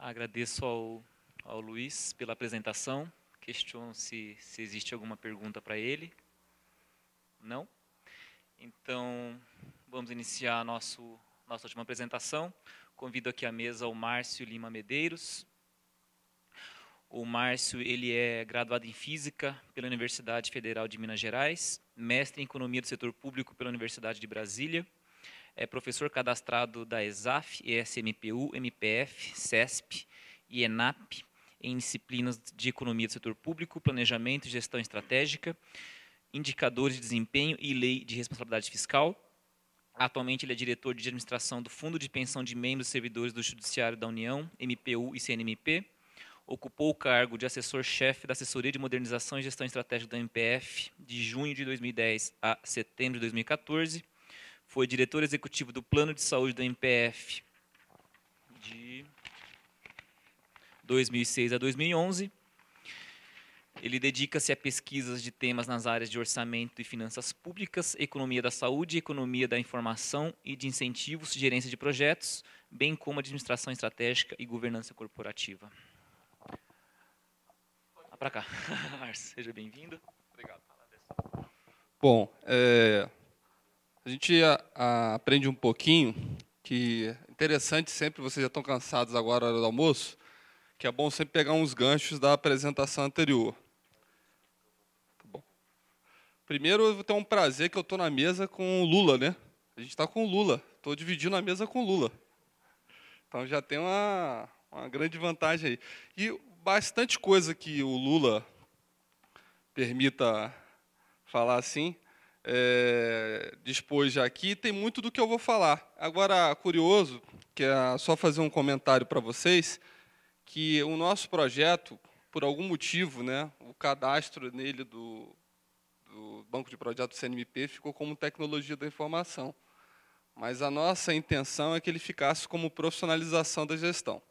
agradeço ao, ao Luiz pela apresentação. Questiono se, se existe alguma pergunta para ele. Não? Então, vamos iniciar nosso, nossa última apresentação. Convido aqui à mesa o Márcio Lima Medeiros. O Márcio ele é graduado em Física pela Universidade Federal de Minas Gerais, mestre em Economia do Setor Público pela Universidade de Brasília, é professor cadastrado da ESAF, ESMPU, MPF, CESP e ENAP em disciplinas de economia do setor público, planejamento e gestão estratégica, indicadores de desempenho e lei de responsabilidade fiscal. Atualmente ele é diretor de administração do Fundo de Pensão de Membros e Servidores do Judiciário da União, MPU e CNMP. Ocupou o cargo de assessor-chefe da Assessoria de Modernização e Gestão Estratégica da MPF de junho de 2010 a setembro de 2014 foi diretor executivo do Plano de Saúde da MPF de 2006 a 2011. Ele dedica-se a pesquisas de temas nas áreas de orçamento e finanças públicas, economia da saúde, economia da informação e de incentivos, gerência de projetos, bem como administração estratégica e governança corporativa. Vá Para cá. Seja bem-vindo. Obrigado. Bom, é, a gente a, a, aprende um pouquinho que é interessante sempre, vocês já estão cansados agora na hora do almoço, que é bom sempre pegar uns ganchos da apresentação anterior. Tá bom. Primeiro, eu vou ter um prazer que eu estou na mesa com o Lula, né? A gente está com o Lula. Estou dividindo a mesa com o Lula. Então já tem uma, uma grande vantagem aí. E bastante coisa que o Lula permita falar assim, é, dispôs já aqui, tem muito do que eu vou falar. Agora, curioso, que é só fazer um comentário para vocês, que o nosso projeto, por algum motivo, né, o cadastro nele do, do Banco de Projetos CNMP ficou como tecnologia da informação. Mas a nossa intenção é que ele ficasse como profissionalização da gestão.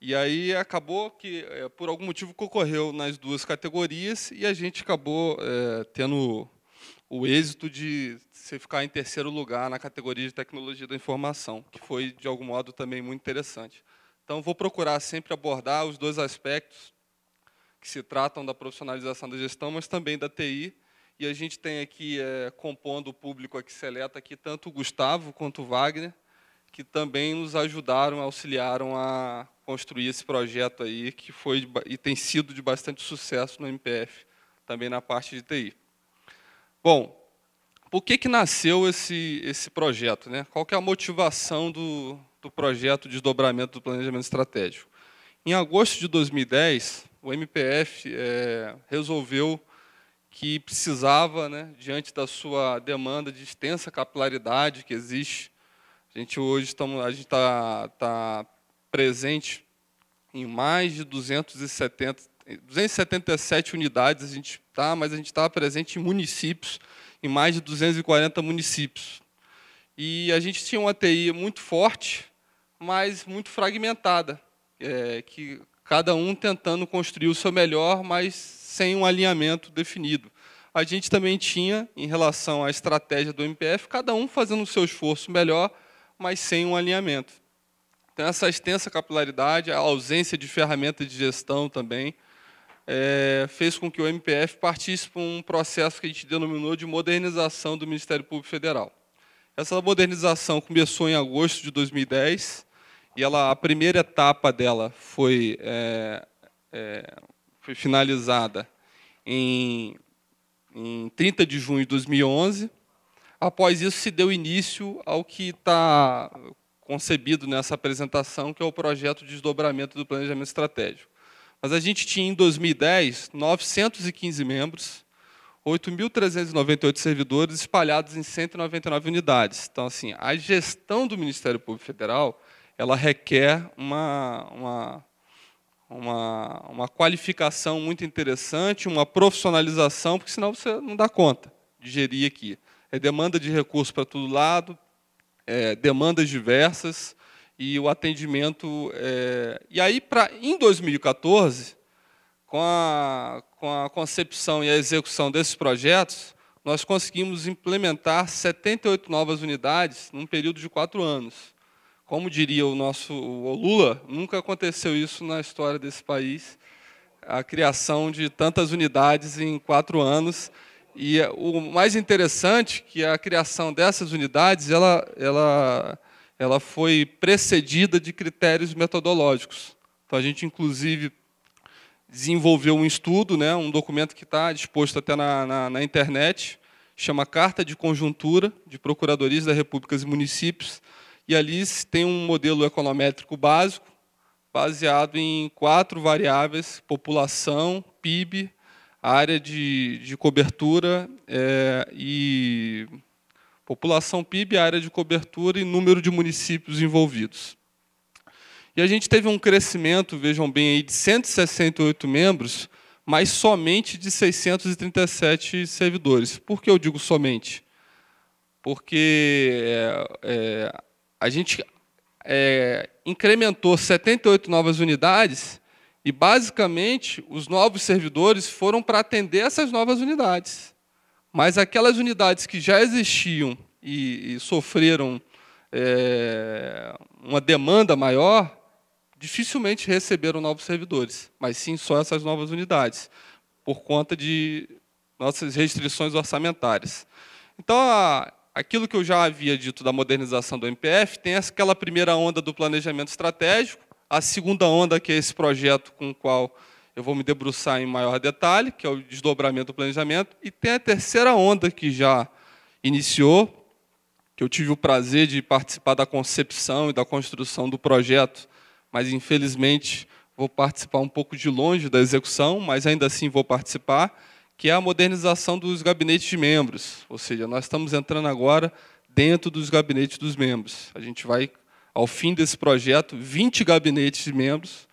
E aí acabou que, é, por algum motivo, concorreu nas duas categorias e a gente acabou é, tendo o êxito de você ficar em terceiro lugar na categoria de tecnologia da informação, que foi, de algum modo, também muito interessante. Então, vou procurar sempre abordar os dois aspectos que se tratam da profissionalização da gestão, mas também da TI. E a gente tem aqui, é, compondo o público aqui seleta, aqui, tanto o Gustavo quanto o Wagner, que também nos ajudaram, auxiliaram a construir esse projeto aí, que foi e tem sido de bastante sucesso no MPF, também na parte de TI. Bom, por que, que nasceu esse, esse projeto? Né? Qual que é a motivação do, do projeto de desdobramento do planejamento estratégico? Em agosto de 2010, o MPF é, eh, resolveu que precisava, né, diante da sua demanda de extensa capilaridade que existe, a gente hoje está tá presente em mais de 270, 277 unidades, a gente tá? mas a gente estava tá presente em municípios, em mais de 240 municípios. E a gente tinha uma TI muito forte, mas muito fragmentada, é, que cada um tentando construir o seu melhor, mas sem um alinhamento definido. A gente também tinha, em relação à estratégia do MPF, cada um fazendo o seu esforço melhor, mas sem um alinhamento. Então, essa extensa capilaridade, a ausência de ferramenta de gestão também, é, fez com que o MPF partisse para um processo que a gente denominou de modernização do Ministério Público Federal. Essa modernização começou em agosto de 2010 e ela, a primeira etapa dela foi, é, é, foi finalizada em, em 30 de junho de 2011. Após isso, se deu início ao que está concebido nessa apresentação, que é o projeto de desdobramento do planejamento estratégico. Mas a gente tinha em 2010 915 membros, 8.398 servidores espalhados em 199 unidades. Então, assim, a gestão do Ministério Público Federal ela requer uma, uma, uma, uma qualificação muito interessante, uma profissionalização, porque senão você não dá conta de gerir aqui. É demanda de recursos para todo lado, é, demandas diversas, e o atendimento. É... E aí, pra, em 2014, com a, com a concepção e a execução desses projetos, nós conseguimos implementar 78 novas unidades num período de quatro anos. Como diria o nosso o Lula, nunca aconteceu isso na história desse país, a criação de tantas unidades em quatro anos. E o mais interessante é que a criação dessas unidades, ela, ela ela foi precedida de critérios metodológicos. Então, a gente, inclusive, desenvolveu um estudo, né, um documento que está disposto até na, na, na, internet, chama Carta de Conjuntura de Procuradorias das Repúblicas e Municípios, e ali tem um modelo econométrico básico, baseado em quatro variáveis, população, PIB, área de, de cobertura é, e População PIB, área de cobertura e número de municípios envolvidos. E a gente teve um crescimento, vejam bem, aí, de 168 membros, mas somente de 637 servidores. Por que eu digo somente? Porque é, é a gente é, incrementou 78 novas unidades e, basicamente, os novos servidores foram para atender essas novas unidades. Mas aquelas unidades que já existiam e, e sofreram é, uma demanda maior, dificilmente receberam novos servidores, mas sim só essas novas unidades, por conta de nossas restrições orçamentárias. Então, a, aquilo que eu já havia dito da modernização do MPF, tem aquela primeira onda do planejamento estratégico, a segunda onda, que é esse projeto com o qual eu vou me debruçar em maior detalhe, que é o desdobramento do planejamento, e tem a terceira onda que já iniciou, que eu tive o prazer de participar da concepção e da construção do projeto, mas infelizmente vou participar um pouco de longe da execução, mas ainda assim vou participar, que é a modernização dos gabinetes de membros, ou seja, nós estamos entrando agora dentro dos gabinetes dos membros. A gente vai, ao fim desse projeto, 20 gabinetes de membros,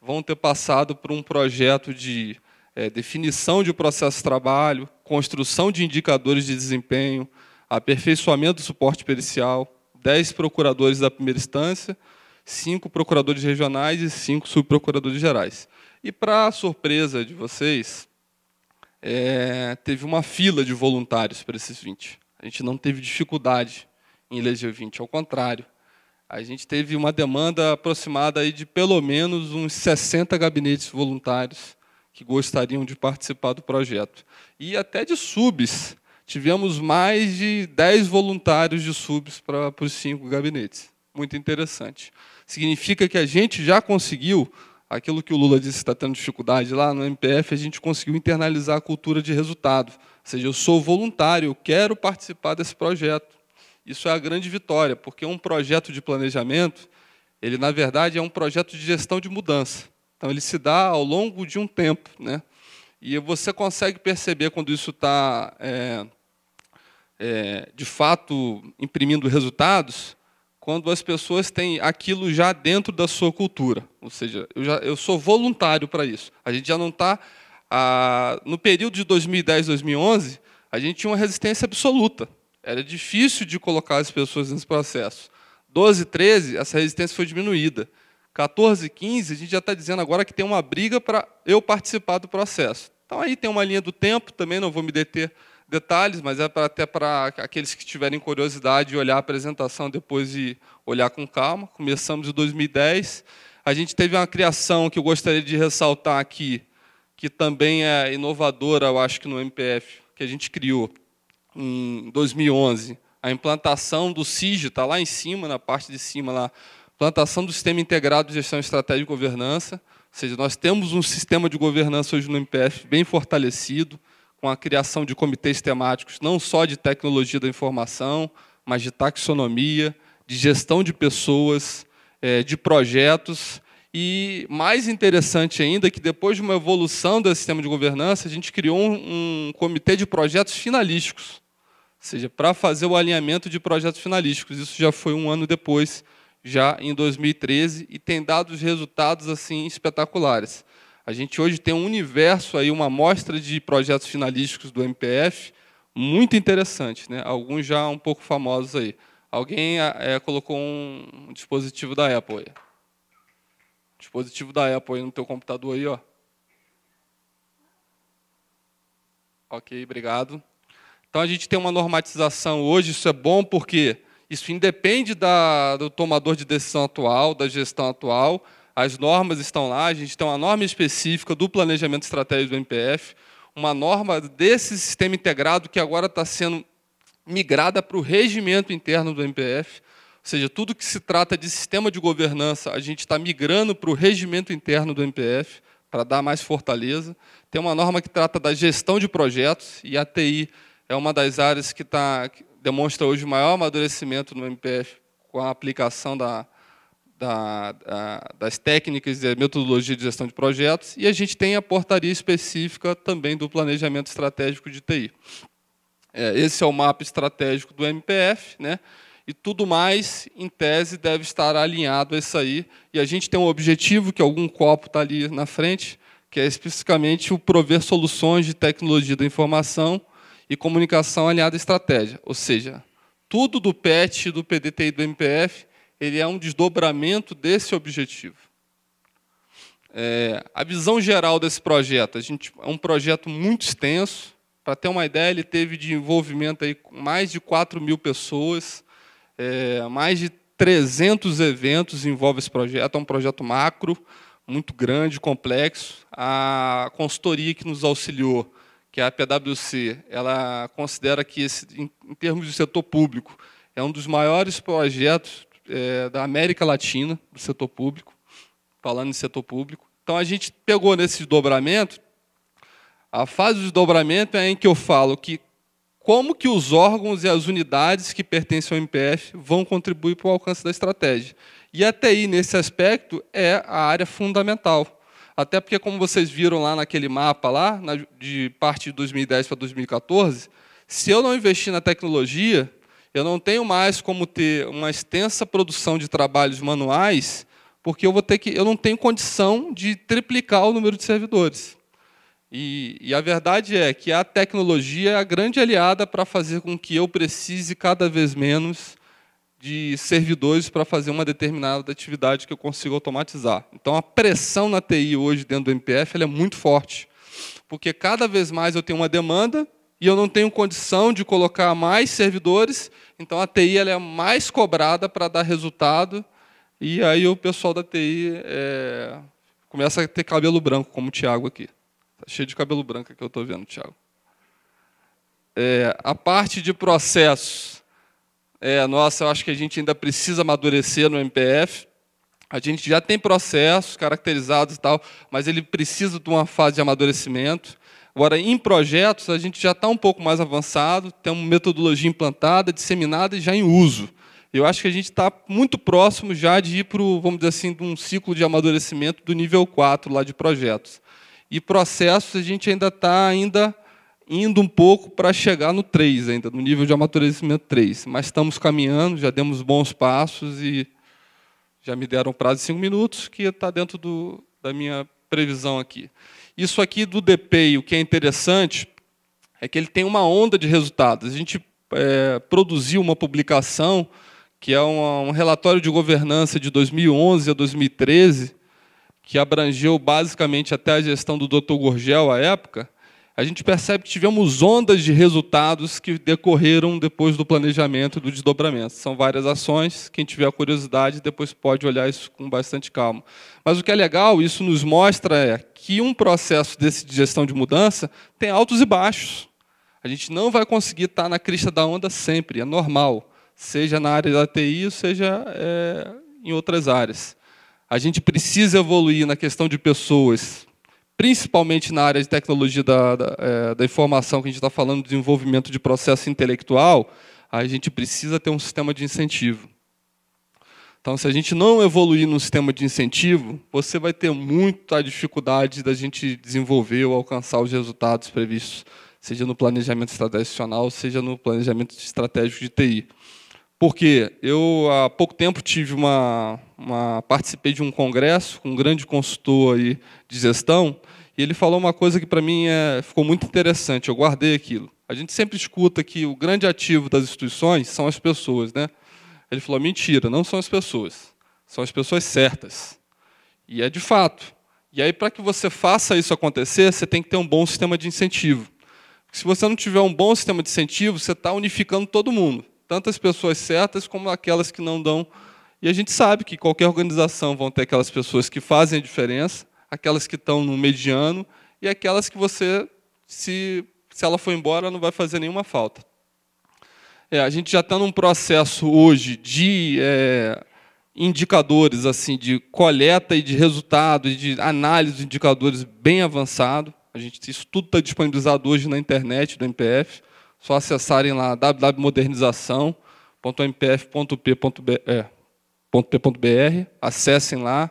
vão ter passado por um projeto de é, definição de processo de trabalho, construção de indicadores de desempenho, aperfeiçoamento do suporte pericial, 10 procuradores da primeira instância, cinco procuradores regionais e cinco subprocuradores gerais. E, para surpresa de vocês, é, teve uma fila de voluntários para esses 20. A gente não teve dificuldade em eleger 20, ao contrário a gente teve uma demanda aproximada aí de pelo menos uns 60 gabinetes voluntários que gostariam de participar do projeto. E até de subs. Tivemos mais de 10 voluntários de subs para, os cinco gabinetes. Muito interessante. Significa que a gente já conseguiu aquilo que o Lula disse que está tendo dificuldade lá no MPF, a gente conseguiu internalizar a cultura de resultado. Ou seja, eu sou voluntário, eu quero participar desse projeto. Isso é a grande vitória, porque um projeto de planejamento, ele na verdade é um projeto de gestão de mudança. Então ele se dá ao longo de um tempo, né? E você consegue perceber quando isso está é, é, de fato imprimindo resultados, quando as pessoas têm aquilo já dentro da sua cultura. Ou seja, eu, já, eu sou voluntário para isso. A gente já não está. Ah, no período de 2010, 2011, a gente tinha uma resistência absoluta. Era difícil de colocar as pessoas nesse processo. 12, 13, essa resistência foi diminuída. 14, 15, a gente já está dizendo agora que tem uma briga para eu participar do processo. Então aí tem uma linha do tempo, também não vou me deter detalhes, mas é pra, até para aqueles que tiverem curiosidade olhar a apresentação depois e olhar com calma. Começamos em 2010. A gente teve uma criação que eu gostaria de ressaltar aqui, que também é inovadora, eu acho que no MPF, que a gente criou, em 2011, a implantação do SIG, está lá em cima, na parte de cima lá, implantação do Sistema Integrado de Gestão Estratégica e Governança, ou seja, nós temos um sistema de governança hoje no MPF bem fortalecido, com a criação de comitês temáticos, não só de tecnologia da informação, mas de taxonomia, de gestão de pessoas, eh, de projetos. E mais interessante ainda, é que depois de uma evolução do sistema de governança, a gente criou um, um comitê de projetos finalísticos seja, para fazer o alinhamento de projetos finalísticos. Isso já foi um ano depois, já em 2013, e tem dado resultados assim espetaculares. A gente hoje tem um universo aí, uma amostra de projetos finalísticos do MPF muito interessante, né? Alguns já um pouco famosos aí. Alguém é, colocou um dispositivo da Apple aí. Dispositivo da Apple aí no teu computador aí, ó. Ok, obrigado. Então a gente tem uma normatização hoje, isso é bom porque isso independe da, do tomador de decisão atual, da gestão atual. As normas estão lá, a gente tem uma norma específica do planejamento estratégico do MPF, uma norma desse sistema integrado que agora está sendo migrada para o regimento interno do MPF. Ou seja, tudo que se trata de sistema de governança, a gente está migrando para o regimento interno do MPF, para dar mais fortaleza. Tem uma norma que trata da gestão de projetos, e a TI é uma das áreas que, tá, que demonstra hoje o maior amadurecimento no MPF com a aplicação da, da, da, das técnicas e metodologia de gestão de projetos, e a gente tem a portaria específica também do planejamento estratégico de TI. É, esse é o mapa estratégico do MPF, né? e tudo mais, em tese, deve estar alinhado a isso aí. E a gente tem um objetivo, que algum copo está ali na frente, que é especificamente o prover soluções de tecnologia da informação e comunicação aliada à estratégia. Ou seja, tudo do PET, do PDT e do MPF, ele é um desdobramento desse objetivo. É, a visão geral desse projeto, a gente, é um projeto muito extenso. Para ter uma ideia, ele teve de envolvimento aí com mais de 4 mil pessoas, é, mais de 300 eventos envolve esse projeto. É um projeto macro, muito grande, complexo. A consultoria que nos auxiliou que a PwC ela considera que, esse, em, em termos de setor público, é um dos maiores projetos é, da América Latina, do setor público, falando em setor público. Então, a gente pegou nesse desdobramento, a fase do desdobramento é em que eu falo que como que os órgãos e as unidades que pertencem ao MPF vão contribuir para o alcance da estratégia. E até aí nesse aspecto, é a área fundamental. Até porque, como vocês viram lá naquele mapa lá, de parte de 2010 para 2014, se eu não investir na tecnologia, eu não tenho mais como ter uma extensa produção de trabalhos manuais, porque eu vou ter que, eu não tenho condição de triplicar o número de servidores. E, e a verdade é que a tecnologia é a grande aliada para fazer com que eu precise cada vez menos de servidores para fazer uma determinada atividade que eu consigo automatizar. Então, a pressão na TI hoje dentro do MPF é muito forte, porque cada vez mais eu tenho uma demanda e eu não tenho condição de colocar mais servidores, então a TI ela é mais cobrada para dar resultado, e aí o pessoal da TI é, começa a ter cabelo branco, como o Tiago aqui. Tá cheio de cabelo branco que eu estou vendo, Tiago. É, a parte de processos é, nossa, eu acho que a gente ainda precisa amadurecer no MPF. A gente já tem processos caracterizados e tal, mas ele precisa de uma fase de amadurecimento. Agora, em projetos, a gente já está um pouco mais avançado, tem uma metodologia implantada, disseminada e já em uso. Eu acho que a gente está muito próximo já de ir para, vamos dizer assim, de um ciclo de amadurecimento do nível 4 lá de projetos. E processos, a gente ainda está ainda indo um pouco para chegar no 3 ainda, no nível de amadurecimento 3. Mas estamos caminhando, já demos bons passos e já me deram um prazo de 5 minutos, que está dentro do, da minha previsão aqui. Isso aqui do DPI, o que é interessante, é que ele tem uma onda de resultados. A gente é, produziu uma publicação, que é uma, um relatório de governança de 2011 a 2013, que abrangeu basicamente até a gestão do Dr. Gurgel à época, a gente percebe que tivemos ondas de resultados que decorreram depois do planejamento e do desdobramento. São várias ações, quem tiver curiosidade depois pode olhar isso com bastante calma. Mas o que é legal, isso nos mostra é que um processo desse de gestão de mudança tem altos e baixos. A gente não vai conseguir estar na crista da onda sempre, é normal, seja na área da TI ou seja é, em outras áreas. A gente precisa evoluir na questão de pessoas, principalmente na área de tecnologia da, da, é, da informação, que a gente está falando, desenvolvimento de processo intelectual, a gente precisa ter um sistema de incentivo. Então, se a gente não evoluir no sistema de incentivo, você vai ter muita dificuldade da gente desenvolver ou alcançar os resultados previstos, seja no planejamento estratégico, seja no planejamento estratégico de TI. Porque eu há pouco tempo tive uma, uma, participei de um congresso com um grande consultor aí de gestão e ele falou uma coisa que para mim é, ficou muito interessante, eu guardei aquilo. A gente sempre escuta que o grande ativo das instituições são as pessoas, né? Ele falou: mentira, não são as pessoas, são as pessoas certas. E é de fato. E aí, para que você faça isso acontecer, você tem que ter um bom sistema de incentivo. Porque se você não tiver um bom sistema de incentivo, você está unificando todo mundo, tanto as pessoas certas como aquelas que não dão. E a gente sabe que qualquer organização vão ter aquelas pessoas que fazem a diferença aquelas que estão no mediano e aquelas que você, se, se ela for embora, não vai fazer nenhuma falta. É, a gente já está num processo hoje de é, indicadores assim de coleta e de resultado e de análise de indicadores bem avançado. A gente isso tudo está disponibilizado hoje na internet do MPF. Só acessarem lá www.modernização.mpf.p.br, é, acessem lá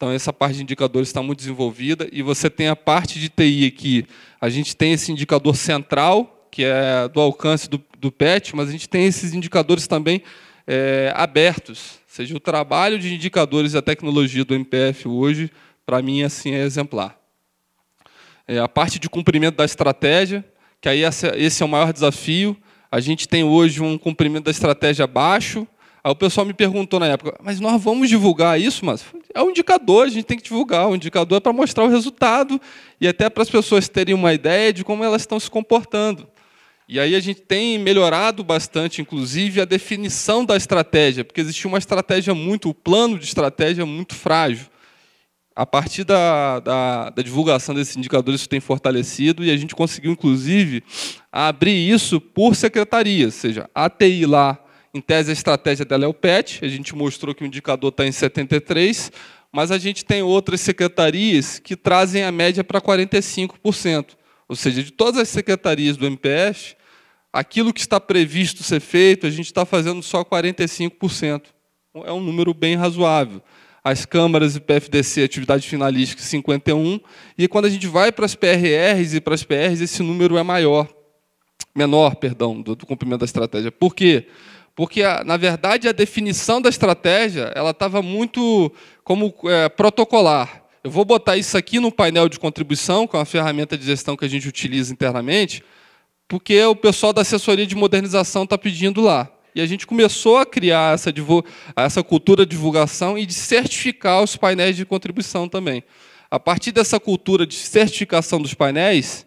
então, essa parte de indicadores está muito desenvolvida. E você tem a parte de TI que a gente tem esse indicador central, que é do alcance do, do PET, mas a gente tem esses indicadores também é, abertos. Ou seja, o trabalho de indicadores da tecnologia do MPF hoje, para mim, assim, é exemplar. É a parte de cumprimento da estratégia, que aí esse é o maior desafio. A gente tem hoje um cumprimento da estratégia baixo, Aí o pessoal me perguntou na época, mas nós vamos divulgar isso, mas é um indicador, a gente tem que divulgar. O indicador é para mostrar o resultado e até para as pessoas terem uma ideia de como elas estão se comportando. E aí a gente tem melhorado bastante, inclusive, a definição da estratégia, porque existia uma estratégia muito, o um plano de estratégia muito frágil. A partir da, da, da, divulgação desse indicador isso tem fortalecido e a gente conseguiu, inclusive, abrir isso por secretarias, ou seja, a TI lá em tese, a estratégia dela é o PET, a gente mostrou que o indicador está em 73, mas a gente tem outras secretarias que trazem a média para 45%. Ou seja, de todas as secretarias do MPF, aquilo que está previsto ser feito, a gente está fazendo só 45%. Então, é um número bem razoável. As câmaras e PFDC, atividade finalística, 51%. E quando a gente vai para as PRRs e para as PRs, esse número é maior. Menor, perdão, do, do cumprimento da estratégia. Por quê? Porque porque na verdade a definição da estratégia ela estava muito como é, protocolar. Eu vou botar isso aqui no painel de contribuição, que é uma ferramenta de gestão que a gente utiliza internamente, porque o pessoal da assessoria de modernização está pedindo lá. E a gente começou a criar essa, essa cultura de divulgação e de certificar os painéis de contribuição também. A partir dessa cultura de certificação dos painéis,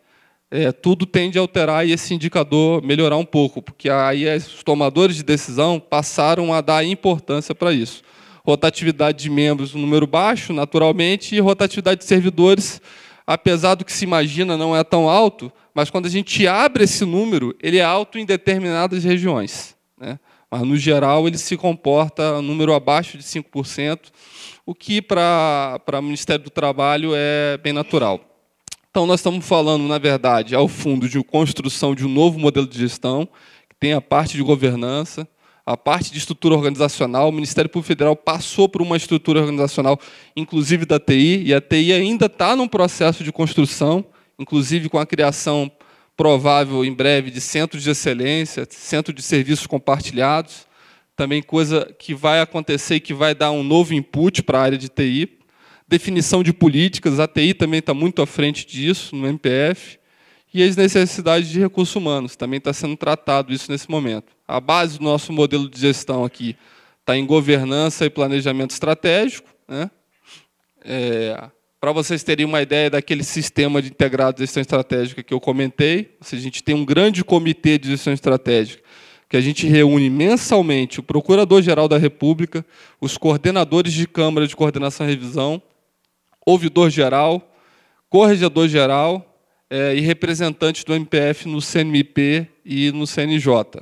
é, tudo tende a alterar e esse indicador melhorar um pouco, porque aí os tomadores de decisão passaram a dar importância para isso. Rotatividade de membros, um número baixo, naturalmente, e rotatividade de servidores, apesar do que se imagina, não é tão alto, mas quando a gente abre esse número, ele é alto em determinadas regiões. Né? Mas, no geral, ele se comporta um número abaixo de 5%, o que, para o Ministério do Trabalho, é bem natural. Então, nós estamos falando, na verdade, ao fundo, de construção de um novo modelo de gestão, que tem a parte de governança, a parte de estrutura organizacional. O Ministério Público Federal passou por uma estrutura organizacional, inclusive da TI, e a TI ainda está num processo de construção, inclusive com a criação provável em breve de centros de excelência, centro de serviços compartilhados, também coisa que vai acontecer e que vai dar um novo input para a área de TI definição de políticas, a TI também está muito à frente disso no MPF, e as necessidades de recursos humanos, também está sendo tratado isso nesse momento. A base do nosso modelo de gestão aqui está em governança e planejamento estratégico. Né? É, Para vocês terem uma ideia daquele sistema de integrado de gestão estratégica que eu comentei, a gente tem um grande comitê de gestão estratégica que a gente reúne mensalmente o Procurador-Geral da República, os coordenadores de Câmara de Coordenação e Revisão, ouvidor geral, corregedor geral é, e representante do MPF no CNMP e no CNJ.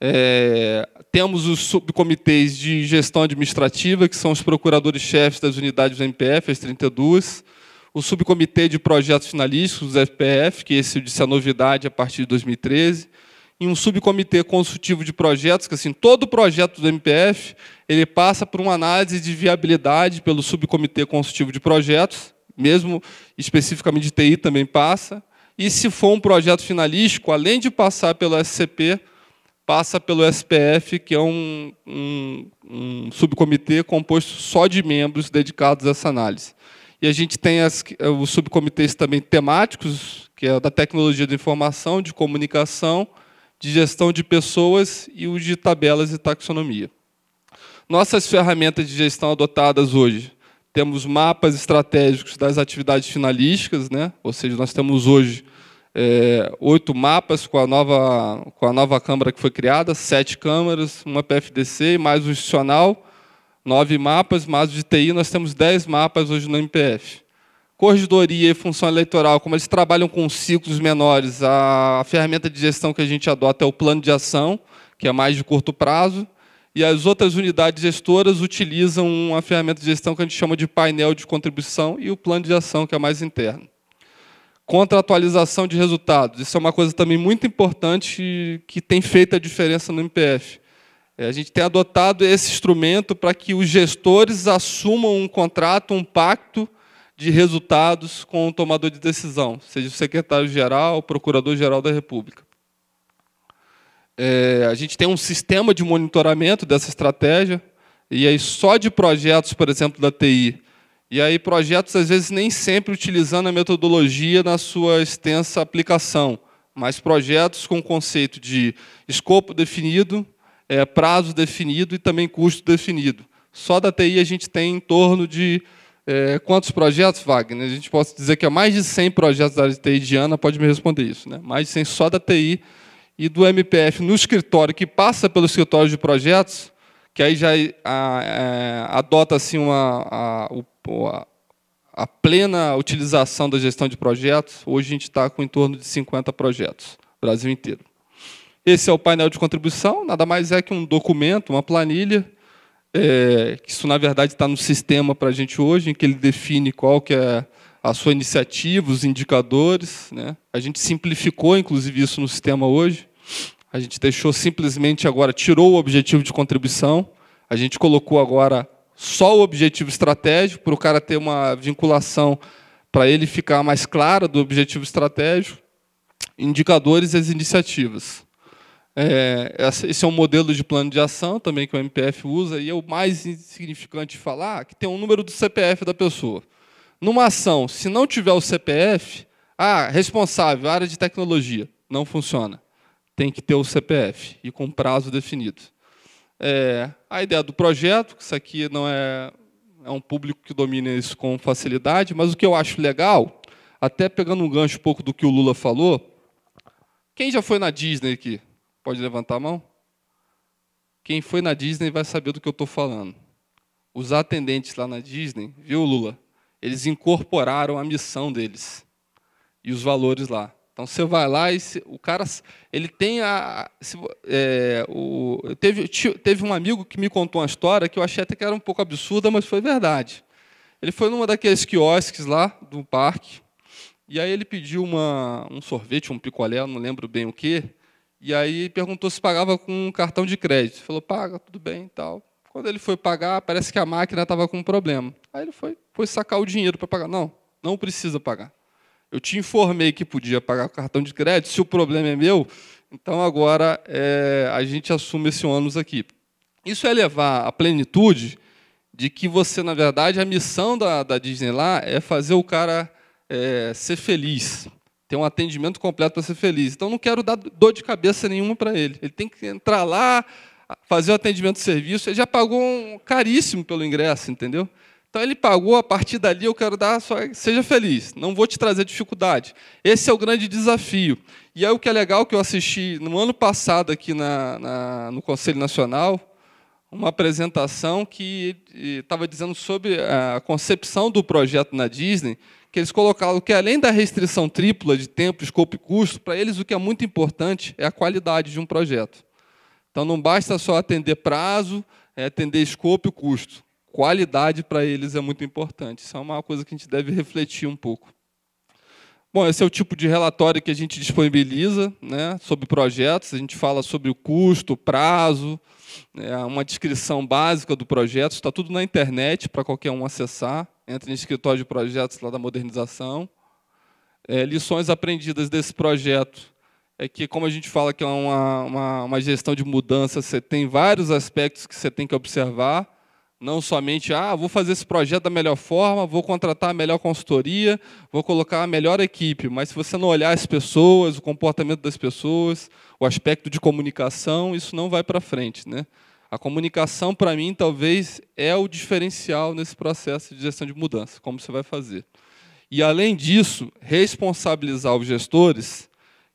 É, temos os subcomitês de gestão administrativa, que são os procuradores-chefes das unidades do MPF, as 32, o subcomitê de projetos finalísticos os FPF, que esse disse a novidade a partir de 2013, em um subcomitê consultivo de projetos, que assim, todo projeto do MPF, ele passa por uma análise de viabilidade pelo subcomitê consultivo de projetos, mesmo especificamente de TI também passa, e se for um projeto finalístico, além de passar pelo SCP, passa pelo SPF, que é um, um, um subcomitê composto só de membros dedicados a essa análise. E a gente tem as, os subcomitês também temáticos, que é da tecnologia de informação, de comunicação, de gestão de pessoas e o de tabelas e taxonomia. Nossas ferramentas de gestão adotadas hoje, temos mapas estratégicos das atividades finalísticas, né? ou seja, nós temos hoje é, oito mapas com a, nova, com a nova câmara que foi criada, sete câmaras, uma PFDC e mais um institucional, nove mapas, mais o de TI, nós temos dez mapas hoje no MPF corregedoria e função eleitoral, como eles trabalham com ciclos menores, a, ferramenta de gestão que a gente adota é o plano de ação, que é mais de curto prazo, e as outras unidades gestoras utilizam uma ferramenta de gestão que a gente chama de painel de contribuição e o plano de ação, que é mais interno. Contratualização de resultados. Isso é uma coisa também muito importante que tem feito a diferença no MPF. É, a gente tem adotado esse instrumento para que os gestores assumam um contrato, um pacto, de resultados com o tomador de decisão, seja o secretário-geral, procurador-geral da República. É, a gente tem um sistema de monitoramento dessa estratégia, e aí só de projetos, por exemplo, da TI, e aí projetos às vezes nem sempre utilizando a metodologia na sua extensa aplicação, mas projetos com o conceito de escopo definido, é, prazo definido e também custo definido. Só da TI a gente tem em torno de é, quantos projetos, Wagner? A gente pode dizer que há é mais de 100 projetos da área de TI de Ana, pode me responder isso. Né? Mais de 100 só da TI e do MPF no escritório, que passa pelo escritório de projetos, que aí já a, é, adota assim, uma, a, a, plena utilização da gestão de projetos. Hoje a gente está com em torno de 50 projetos, Brasil inteiro. Esse é o painel de contribuição, nada mais é que um documento, uma planilha, é, isso na verdade está no sistema para a gente hoje, em que ele define qual que é a sua iniciativa, os indicadores. Né? A gente simplificou, inclusive, isso no sistema hoje. A gente deixou simplesmente agora, tirou o objetivo de contribuição, a gente colocou agora só o objetivo estratégico, para o cara ter uma vinculação, para ele ficar mais clara do objetivo estratégico, indicadores e as iniciativas. É, esse é um modelo de plano de ação também que o MPF usa, e é o mais insignificante falar que tem um número do CPF da pessoa. Numa ação, se não tiver o CPF, ah, responsável, área de tecnologia, não funciona. Tem que ter o CPF e com prazo definido. É, a ideia do projeto, que isso aqui não é, é um público que domina isso com facilidade, mas o que eu acho legal, até pegando um gancho um pouco do que o Lula falou, quem já foi na Disney aqui? Pode levantar a mão? Quem foi na Disney vai saber do que eu estou falando. Os atendentes lá na Disney, viu, Lula? Eles incorporaram a missão deles e os valores lá. Então você vai lá e se, o cara ele tem a se, é, o, teve teve um amigo que me contou uma história que eu achei até que era um pouco absurda, mas foi verdade. Ele foi numa daqueles quiosques lá do parque e aí ele pediu uma, um sorvete, um picolé, não lembro bem o que. E aí perguntou se pagava com um cartão de crédito. Falou, paga, tudo bem e tal. Quando ele foi pagar, parece que a máquina estava com um problema. Aí ele foi, foi sacar o dinheiro para pagar. Não, não precisa pagar. Eu te informei que podia pagar o cartão de crédito, se o problema é meu, então agora é, a gente assume esse ônus aqui. Isso é levar à plenitude de que você, na verdade, a missão da, da Disney lá é fazer o cara é, ser feliz ter um atendimento completo para ser feliz. Então, não quero dar dor de cabeça nenhuma para ele. Ele tem que entrar lá, fazer o atendimento de serviço. Ele já pagou um caríssimo pelo ingresso, entendeu? Então, ele pagou, a partir dali eu quero dar, só seja feliz, não vou te trazer dificuldade. Esse é o grande desafio. E aí, o que é legal que eu assisti no ano passado aqui na, na no Conselho Nacional, uma apresentação que estava eh, dizendo sobre a concepção do projeto na Disney, que eles colocaram que além da restrição tripla de tempo, escopo e custo, para eles o que é muito importante é a qualidade de um projeto. Então não basta só atender prazo, é atender escopo e custo. Qualidade para eles é muito importante. Isso é uma coisa que a gente deve refletir um pouco. Bom, esse é o tipo de relatório que a gente disponibiliza né, sobre projetos. A gente fala sobre o custo, o prazo, né, uma descrição básica do projeto. Está tudo na internet para qualquer um acessar entra no escritório de projetos lá da modernização. É, lições aprendidas desse projeto é que, como a gente fala que é uma, uma, uma gestão de mudança, você tem vários aspectos que você tem que observar não somente, ah, vou fazer esse projeto da melhor forma, vou contratar a melhor consultoria, vou colocar a melhor equipe, mas se você não olhar as pessoas, o comportamento das pessoas, o aspecto de comunicação, isso não vai para frente, né? A comunicação, para mim, talvez é o diferencial nesse processo de gestão de mudança, como você vai fazer. E, além disso, responsabilizar os gestores,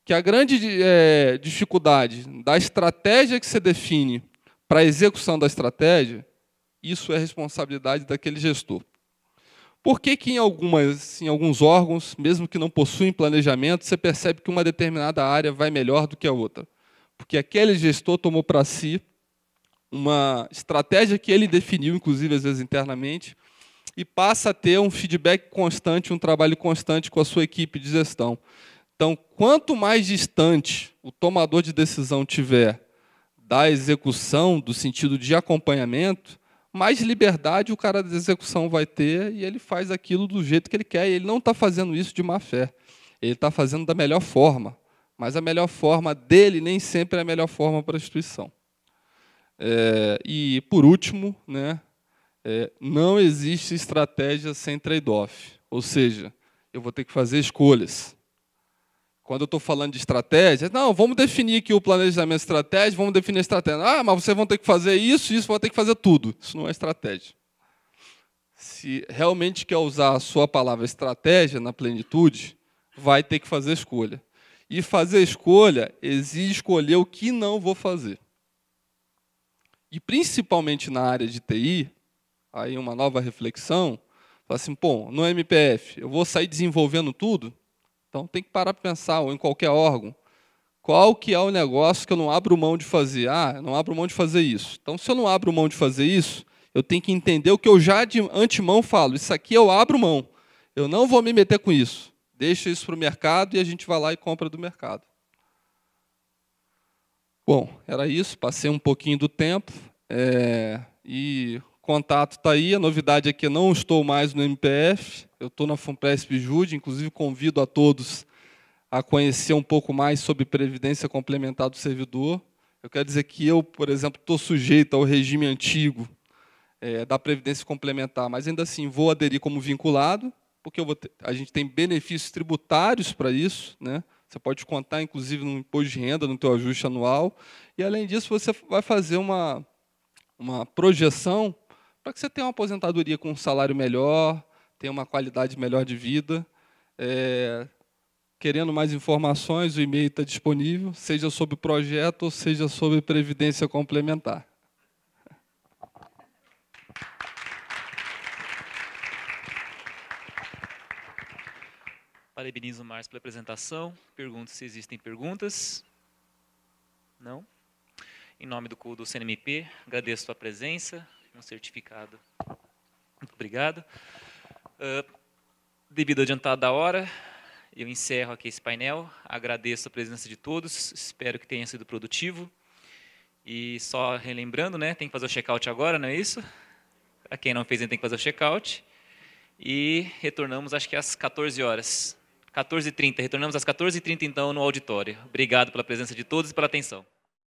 que a grande é, dificuldade da estratégia que você define para a execução da estratégia, isso é responsabilidade daquele gestor. Por que, que em, algumas, em alguns órgãos, mesmo que não possuem planejamento, você percebe que uma determinada área vai melhor do que a outra? Porque aquele gestor tomou para si uma estratégia que ele definiu, inclusive às vezes internamente, e passa a ter um feedback constante, um trabalho constante com a sua equipe de gestão. Então, quanto mais distante o tomador de decisão tiver da execução, do sentido de acompanhamento, mais liberdade o cara da execução vai ter e ele faz aquilo do jeito que ele quer. E ele não está fazendo isso de má fé. Ele está fazendo da melhor forma. Mas a melhor forma dele nem sempre é a melhor forma para a instituição. É, e, por último, né, é, não existe estratégia sem trade-off. Ou seja, eu vou ter que fazer escolhas. Quando eu estou falando de estratégia, não, vamos definir aqui o planejamento estratégico, vamos definir a estratégia. Ah, mas vocês vão ter que fazer isso, isso, vão ter que fazer tudo. Isso não é estratégia. Se realmente quer usar a sua palavra estratégia na plenitude, vai ter que fazer escolha. E fazer escolha exige escolher o que não vou fazer. E principalmente na área de TI, aí uma nova reflexão, fala assim, pô, no MPF, eu vou sair desenvolvendo tudo? Então tem que parar para pensar, ou em qualquer órgão, qual que é o negócio que eu não abro mão de fazer? Ah, eu não abro mão de fazer isso. Então se eu não abro mão de fazer isso, eu tenho que entender o que eu já de antemão falo, isso aqui eu abro mão. Eu não vou me meter com isso. Deixa isso para o mercado e a gente vai lá e compra do mercado. Bom, era isso. Passei um pouquinho do tempo é, e contato está aí. A novidade é que não estou mais no MPF, eu estou na FUNPRESP Jude. Inclusive, convido a todos a conhecer um pouco mais sobre previdência complementar do servidor. Eu quero dizer que eu, por exemplo, estou sujeito ao regime antigo é, da previdência complementar, mas ainda assim vou aderir como vinculado, porque ter, a gente tem benefícios tributários para isso, né? Você pode contar, inclusive, no imposto de renda, no teu ajuste anual. E, além disso, você vai fazer uma, uma projeção para que você tenha uma aposentadoria com um salário melhor, tenha uma qualidade melhor de vida. É, querendo mais informações, o e-mail está disponível, seja sobre projeto ou seja sobre previdência complementar. Parabenizo o Márcio pela apresentação. Pergunto se existem perguntas. Não? Em nome do, do CNMP, agradeço a sua presença, um certificado. Muito obrigado. Uh, devido ao adiantado da hora, eu encerro aqui esse painel. Agradeço a presença de todos, espero que tenha sido produtivo. E só relembrando, né, tem que fazer o check-out agora, não é isso? A quem não fez, tem que fazer o check-out. E retornamos, acho que às 14 horas. 14h30. Retornamos às 14h30 então no auditório. Obrigado pela presença de todos e pela atenção.